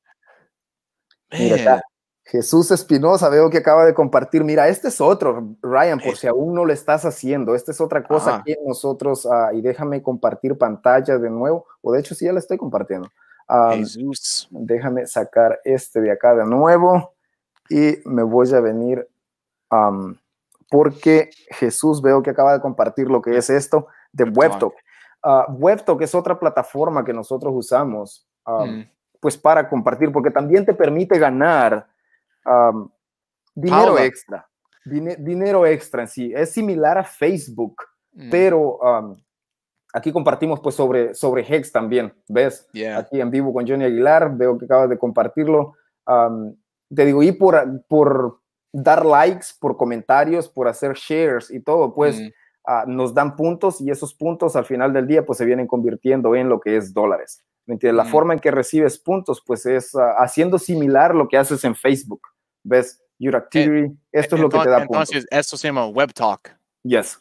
Jesús Espinosa, veo que acaba de compartir. Mira, este es otro, Ryan, por eh. si aún no lo estás haciendo. Esta es otra cosa que nosotros, ah, y déjame compartir pantalla de nuevo, o de hecho sí ya la estoy compartiendo. Jesús. Déjame sacar este de acá de nuevo y me voy a venir porque Jesús veo que acaba de compartir lo que es esto de WebTalk. Ah, WebTalk es otra plataforma que nosotros usamos mm. pues para compartir porque también te permite ganar dinero extra. dinero extra en sí. Es similar a Facebook, mm. pero aquí compartimos pues sobre, sobre Hex también, ¿ves? Aquí en vivo con Johnny Aguilar, veo que acaba de compartirlo te digo, y por, por dar likes, por comentarios, por hacer shares y todo, pues ah, nos dan puntos y esos puntos al final del día pues se vienen convirtiendo en lo que es dólares. La forma en que recibes puntos pues es ah, haciendo similar lo que haces en Facebook. ¿Ves? Your eh, activity, esto es lo que te da puntos. Entonces, esto se llama Web Talk. Yes.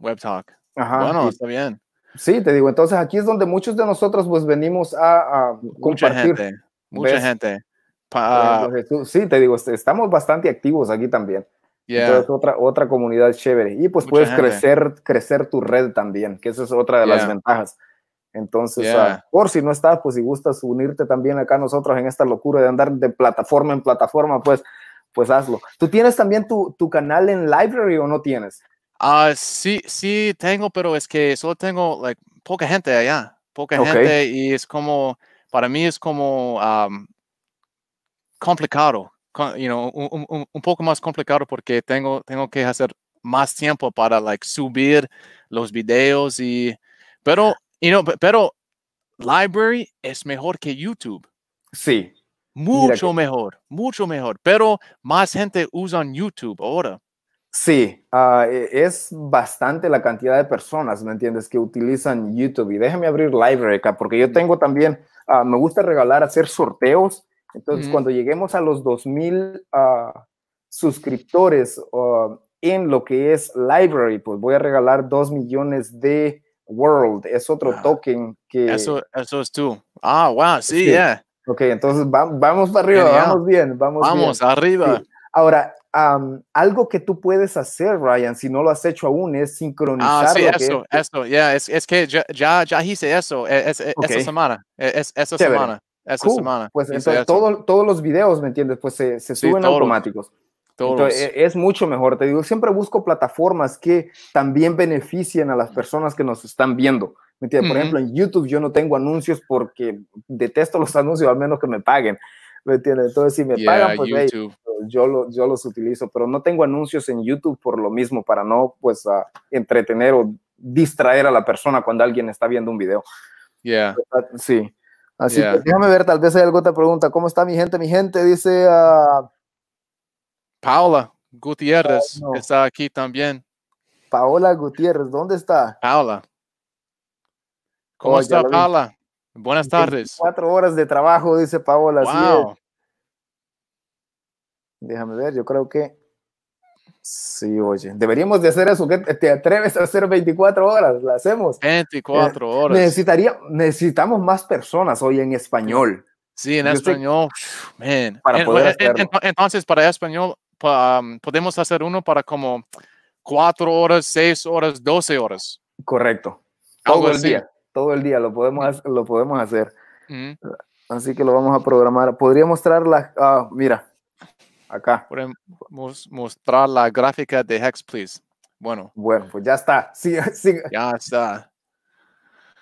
Web Talk. Ajá, bueno, está bien. Sí, te digo, entonces aquí es donde muchos de nosotros pues venimos a, compartir. Mucha gente. Mucha gente sí, te digo, estamos bastante activos aquí también. Es Entonces, otra, otra comunidad chévere. Y pues puedes crecer, crecer tu red también, que esa es otra de las ventajas. Entonces, ah, por si no estás, pues si gustas unirte también acá nosotros en esta locura de andar de plataforma en plataforma, pues, pues hazlo. ¿Tú tienes también tu, tu canal en Library o no tienes? Ah, sí, sí tengo, pero es que solo tengo like, poca gente allá, poca gente y es como, para mí es como um, complicado, you un, poco más complicado porque tengo, tengo que hacer más tiempo para like, subir los videos y, pero, you pero Library es mejor que YouTube. Sí. Mucho mejor, mucho mejor, pero más gente usa YouTube ahora. Sí, ah, e, es bastante la cantidad de personas, ¿me entiendes?, que utilizan YouTube. Y déjame abrir Library acá, porque yo tengo también, ah, me gusta regalar, hacer sorteos entonces, cuando lleguemos a los 2000 ah, suscriptores en lo que es Library, pues voy a regalar 2 millones de World. Es otro ah, token que. Eso, eso es tú. Ah, wow, sí, ya. Yeah. Ok, entonces vamos para arriba, vamos bien, vamos, vamos arriba. Ahora, algo que tú puedes hacer, Ryan, si no lo has hecho aún, es ah, sincronizar. Ah, sí, eso, eso, ya, es, que ya, ya, hice eso e, es, e, esta semana, e, es, esa semana esa semana. Pues entonces todos los videos, ¿me entiendes? Pues se, suben automáticos. Entonces, e, es mucho mejor. Te digo, siempre busco plataformas que también beneficien a las personas que nos están viendo. ¿Me entiendes? Por ejemplo, en YouTube yo no tengo anuncios porque detesto los anuncios, al menos que me paguen. ¿Me entiendes? Entonces, si me pagan, pues yo, lo, yo los utilizo, pero no tengo anuncios en YouTube por lo mismo, para no pues entretener o distraer a la persona cuando alguien está viendo un video. Yeah. Sí. Así déjame ver, tal vez hay alguna otra pregunta. ¿Cómo está mi gente? Mi gente dice ah, Paola Gutiérrez está aquí también. Paola Gutiérrez, ¿dónde está? Paola. ¿Cómo oh, está Paola? Buenas tardes. Cuatro horas de trabajo, dice Paola. Wow. Déjame ver, yo creo que Sí, oye, deberíamos de hacer eso. te atreves a hacer 24 horas? La hacemos. 24 eh, horas. necesitaría, necesitamos más personas hoy en español. Sí, en español. entonces, para español, um, podemos hacer uno para como 4 horas, 6 horas, 12 horas. Correcto. Todo el día. Todo el día lo podemos, lo podemos hacer. Así que lo vamos a programar. Podría mostrarla. la... Ah, mira, Acá. Pueden em, mostrar la gráfica de Hex, please. Bueno. Bueno, pues ya está. Sí, Ya está.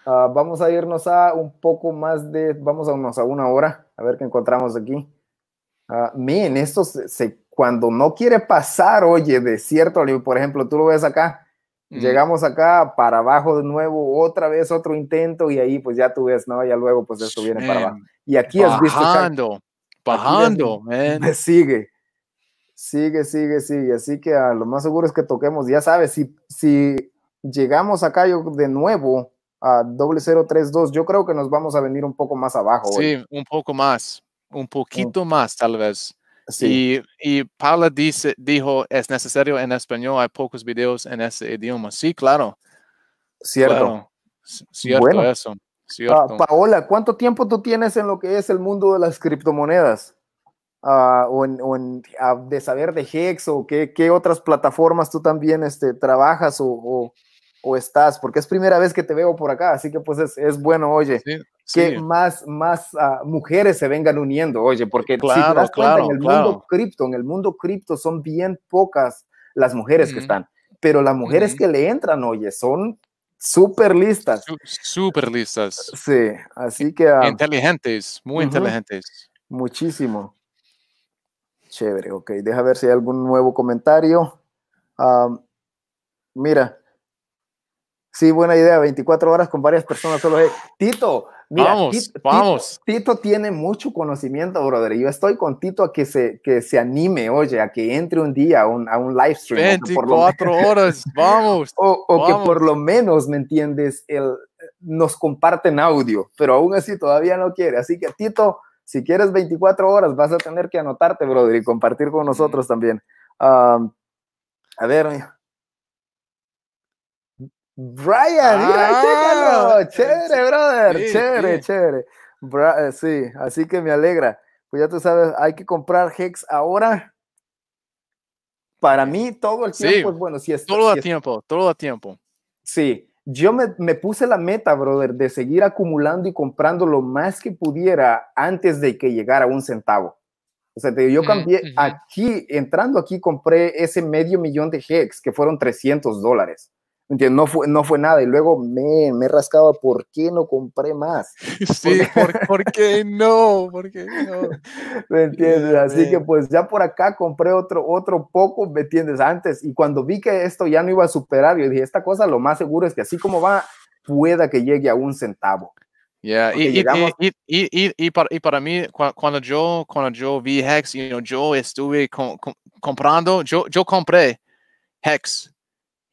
Ah, vamos a irnos a un poco más de, vamos a unos a una hora, a ver qué encontramos aquí. Ah, miren, esto se, cuando no quiere pasar, oye, de cierto, por ejemplo, tú lo ves acá, llegamos acá para abajo de nuevo, otra vez otro intento y ahí pues ya tú ves, ¿no? Ya luego pues esto viene para abajo. Y aquí has visto... Bajando, bajando, man. sigue. Sigue, sigue, sigue. Así que a ah, lo más seguro es que toquemos. Ya sabes, si, si llegamos acá yo de nuevo a doble yo creo que nos vamos a venir un poco más abajo. Sí, un poco más, un poquito más tal vez. Sí. Y, Paula dice, dijo, es necesario en español, hay pocos videos en ese idioma. Sí, claro. Cierto. cierto bueno. eso. Paola, ¿cuánto tiempo tú tienes en lo que es el mundo de las criptomonedas? Ah, o, en, ah, de saber de Hex o qué, qué, otras plataformas tú también este, trabajas o, o, estás, porque es primera vez que te veo por acá, así que pues es, es bueno, oye, que más, más ah, mujeres se vengan uniendo, oye, porque claro, claro, en el mundo cripto, en el mundo cripto son bien pocas las mujeres que están, pero las mujeres que le entran, oye, son súper listas. súper listas. Sí, así e que... inteligentes, muy inteligentes. Muchísimo. Chévere, ok. Deja ver si hay algún nuevo comentario. mira, sí, buena idea, 24 horas con varias personas solo. Tito, vamos, Tito, tiene mucho conocimiento, brother. Yo estoy con Tito a que se, que se anime, oye, a que entre un día a un, live stream. 24 horas, vamos. O, que por lo menos, ¿me entiendes? El, nos comparten audio, pero aún así todavía no quiere. Así que, Tito, si quieres 24 horas, vas a tener que anotarte, brother, y compartir con nosotros también. a ver, Brian, ah, Chévere, brother. chévere, chévere. Eh, sí, así que me alegra. Pues ya tú sabes, hay que comprar Hex ahora. Para mí, todo el tiempo es bueno. Si es todo si a tiempo, todo a tiempo. Sí, yo me, puse la meta, brother, de seguir acumulando y comprando lo más que pudiera antes de que llegara un centavo. O sea, yo cambié aquí, entrando aquí, compré ese medio millón de hex, que fueron 300 dólares entiendes? No fue, no fue nada. Y luego me, me rascaba, ¿por qué no compré más? Sí, ¿por, qué no? ¿Por qué no? ¿Me entiendes? Así que pues ya por acá compré otro, otro poco, ¿me entiendes? Antes. Y cuando vi que esto ya no iba a superar, yo dije, esta cosa lo más seguro es que así como va, pueda que llegue a un centavo. Y, para, mí, cuando yo, cuando yo vi Hex, yo estuve comprando, yo, yo compré Hex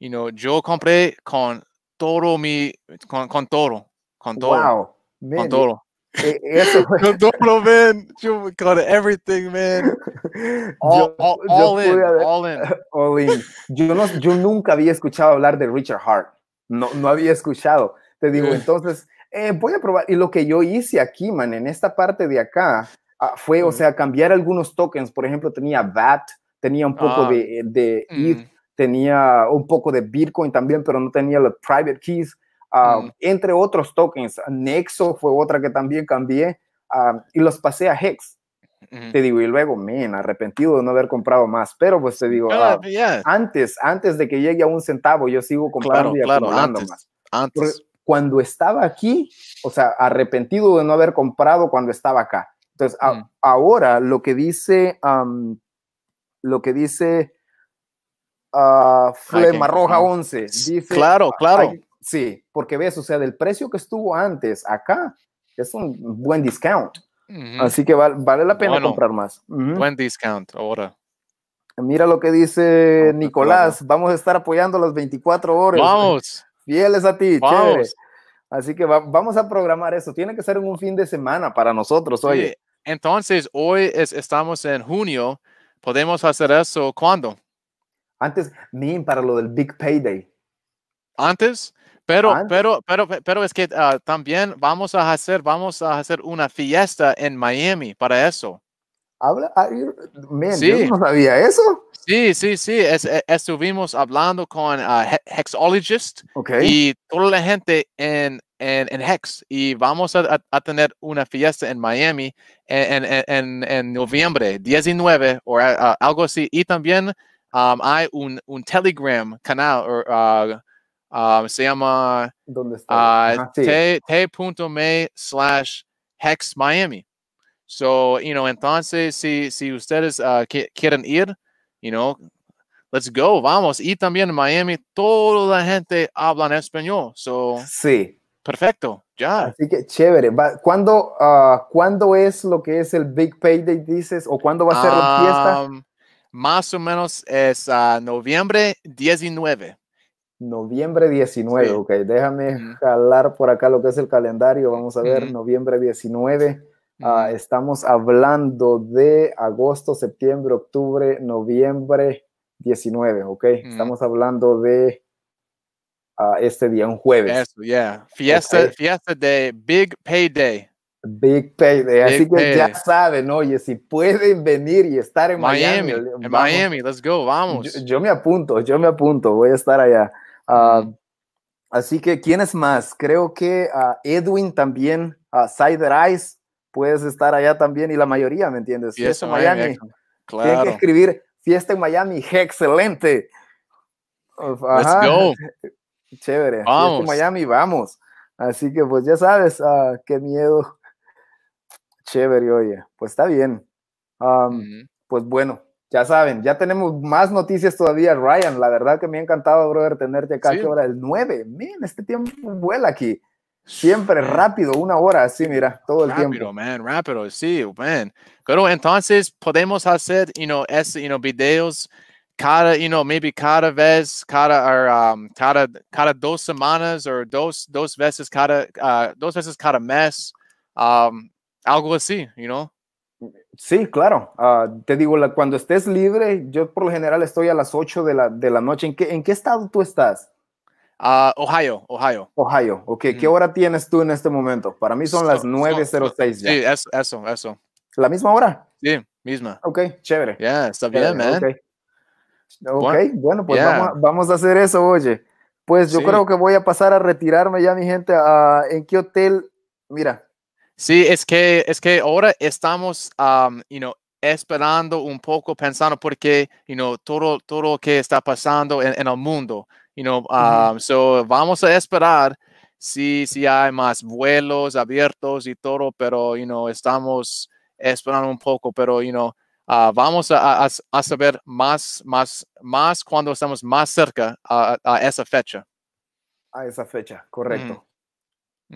you know, yo compré con todo mi, con, con todo, con todo, wow, con todo. E, eso con todo, man, yo, con everything, man. All, in, all, in, all in, Yo, no, yo nunca había escuchado hablar de Richard Hart, no, no había escuchado. Te digo, entonces, eh, voy a probar. Y lo que yo hice aquí, man, en esta parte de acá, ah, fue, o mm. sea, cambiar algunos tokens. Por ejemplo, tenía VAT, tenía un poco ah. de, de ETH, mm tenía un poco de Bitcoin también, pero no tenía los private keys, ah, mm. entre otros tokens. Nexo fue otra que también cambié ah, y los pasé a Hex. Te digo, y luego, men, arrepentido de no haber comprado más, pero pues te digo, ah, antes, antes de que llegue a un centavo, yo sigo comprando y acumulando más. Cuando estaba aquí, o sea, arrepentido de no haber comprado cuando estaba acá. Entonces, mm. ahora lo que dice, lo que dice uh, Flema Roja 11. claro, claro. sí, porque ves, o sea, del precio que estuvo antes acá, es un buen discount. Así que vale, la pena comprar más. Buen discount ahora. Mira lo que dice Nicolás. Vamos a estar apoyando las 24 horas. Vamos. Fieles a ti, Así que vamos a programar eso. Tiene que ser un fin de semana para nosotros, oye. Entonces, hoy estamos en junio. ¿Podemos hacer eso cuándo? Antes, ni para lo del Big Payday. Antes, pero, Antes. pero, pero, pero es que ah, también vamos a hacer, vamos a hacer una fiesta en Miami para eso. Habla, ah, sí. eso. Sí, sí, sí. E, estuvimos hablando con ah, Hexologist y toda la gente en, en, en Hex. Y vamos a, tener una fiesta en Miami en, en, en noviembre 19 o algo así. Y también Um, hay un, Telegram canal, ah, ah, se llama t.me ah, slash Hex Miami. So, you know, entonces, si, si ustedes quieren ir, you know, let's go, vamos. Y también en Miami, toda la gente habla en español. So, sí. Perfecto, ya. Así que chévere. ¿Cuándo, cuando es lo que es el Big Payday, dices? ¿O cuándo va a ser la fiesta? más o menos es ah, noviembre 19. Noviembre 19, ok. Déjame jalar por acá lo que es el calendario. Vamos a ver, noviembre 19. Ah, estamos hablando de agosto, septiembre, octubre, noviembre 19, ok. Estamos hablando de ah, este día, un jueves. Eso, Fiesta, fiesta de Big Pay Day. Big Pay Así que ya saben, oye, si pueden venir y estar en Miami. en Miami, let's go, vamos. Yo, me apunto, yo me apunto, voy a estar allá. Ah, así que, ¿quién es más? Creo que a ah, Edwin también, a ah, Cider Eyes, puedes estar allá también y la mayoría, ¿me entiendes? Fiesta, en Miami. Claro. Tienen que escribir Fiesta en Miami, excelente. Let's go. Chévere. Vamos. Miami, vamos. Así que, pues ya sabes, qué miedo Chévere, oye, pues está bien. Pues bueno, ya saben, ya tenemos más noticias todavía, Ryan. La verdad que me ha encantado, brother, tenerte acá. Sí. ¿Qué hora? El 9. Miren, este tiempo vuela aquí. Siempre rápido, una hora así, mira, todo el tiempo. Rápido, man, rápido, sí, man. Pero entonces podemos hacer, you know, ese, you know, videos cada, you know, maybe cada vez, cada, um, cada, cada dos semanas o dos, dos veces cada, ah, dos veces cada mes. Um, algo así, you know? Sí, claro. Ah, te digo, la, cuando estés libre, yo por lo general estoy a las 8 de la, de la noche. ¿En qué, ¿En qué estado tú estás? Ah, Ohio, Ohio. Ohio, ok. ¿Qué hora tienes tú en este momento? Para mí son las 9.06 ya. Sí, eso, eso, ¿La misma hora? Sí, misma. Ok, chévere. Yeah, está bien, man. Ok, okay bueno, pues vamos, a hacer eso, oye. Pues yo creo que voy a pasar a retirarme ya, mi gente. Ah, ¿En qué hotel? Mira, Sí, es que, es que ahora estamos, you know, esperando un poco, pensando porque, you know, todo, todo lo que está pasando en, el mundo, you know, so vamos a esperar si, si hay más vuelos abiertos y todo, pero, you know, estamos esperando un poco, pero, you know, ah, vamos a, saber más, más, más cuando estamos más cerca a, esa fecha. A esa fecha, correcto.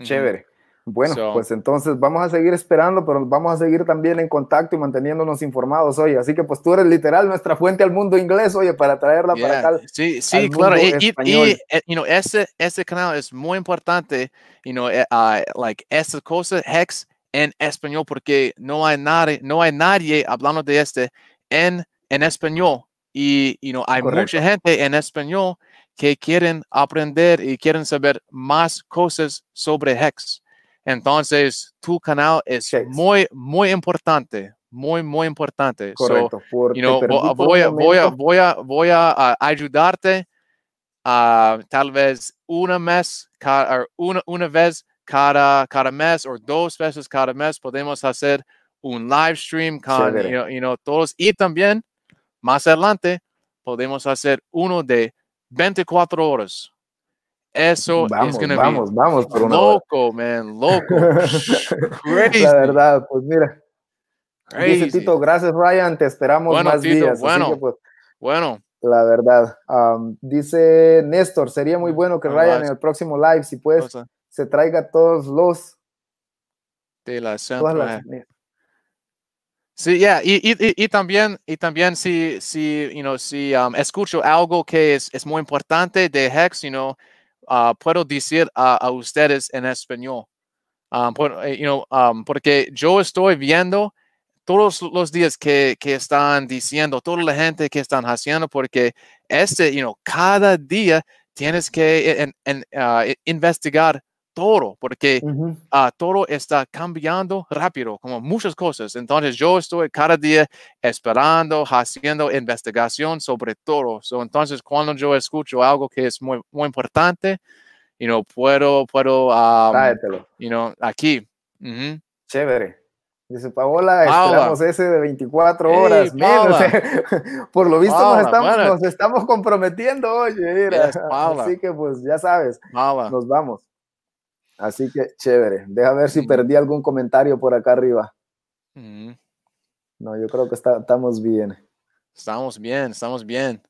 Chévere. Bueno, pues entonces vamos a seguir esperando, pero vamos a seguir también en contacto y manteniéndonos informados, oye. Así que pues tú eres literal nuestra fuente al mundo inglés, oye, para traerla para acá. Sí, sí, claro. y, y, eh, you know, ese, ese, canal es muy importante, you know, uh, like esas cosas, Hex, en español, porque no hay nadie, no hay nadie hablando de este en, en español. Y, you know, hay mucha gente en español que quieren aprender y quieren saber más cosas sobre Hex. Entonces, tu canal es muy, muy importante. Muy, muy importante. Correcto. voy, voy, a, voy, a, voy a ayudarte tal vez una, mes, una, vez cada, cada mes o dos veces cada mes podemos hacer un live stream con todos. Y también, más adelante, podemos hacer uno de 24 horas. Eso vamos, es vamos, vamos loco, man, loco. La verdad, pues mira. Dice Tito, gracias Ryan, te esperamos bueno, más días. Bueno, pues, bueno. La verdad. dice Néstor, sería muy bueno que Ryan en el próximo live, si puedes, se traiga todos los de la Santa. Eh. Sí, yeah. y, y, y, también, y también si, si, you know, si um, escucho algo que es, es muy importante de Hex, you know, Ah, puedo decir a, a, ustedes en español. Ah, eh, you know, ah, porque yo estoy viendo todos los días que, que, están diciendo, toda la gente que están haciendo, porque este, you know, cada día tienes que en, en, investigar todo, porque a ah, todo está cambiando rápido, como muchas cosas. Entonces yo estoy cada día esperando, haciendo investigación sobre todo. So, entonces cuando yo escucho algo que es muy, muy importante, y no puedo, puedo, y no aquí. Chévere. Dice Paola, esperamos ese de 24 horas Por lo visto nos, estamos, nos, estamos, comprometiendo, oye. Así que pues ya sabes, nos vamos. Así que chévere. Deja ver si perdí algún comentario por acá arriba. Mm. No, yo creo que estamos bien. Estamos bien, estamos bien.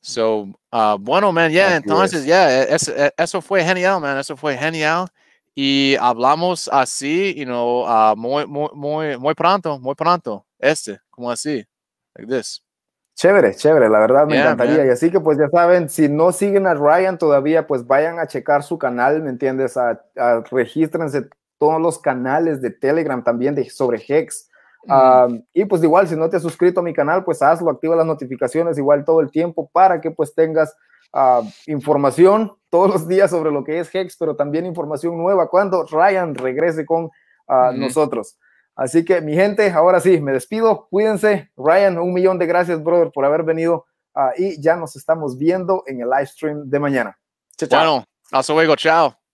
So, ah, bueno, man, ya, entonces, ya, yeah, e-, e-, eso fue genial, man, eso fue genial. Y hablamos así, you know, ah, muy, muy, muy, muy pronto, muy pronto, este, como así, like this. Chévere, chévere, la verdad me encantaría. Y así que pues ya saben, si no siguen a Ryan todavía, pues vayan a checar su canal, ¿me entiendes? A, regístrense todos los canales de Telegram también de, sobre Hex. y pues igual, si no te has suscrito a mi canal, pues hazlo, activa las notificaciones igual todo el tiempo para que pues tengas información todos los días sobre lo que es Hex, pero también información nueva cuando Ryan regrese con ah, nosotros. Así que, mi gente, ahora sí, me despido. Cuídense. Ryan, un millón de gracias, brother, por haber venido. Ah, y ya nos estamos viendo en el live stream de mañana. Chao, chao. Bueno, hasta luego. Chao.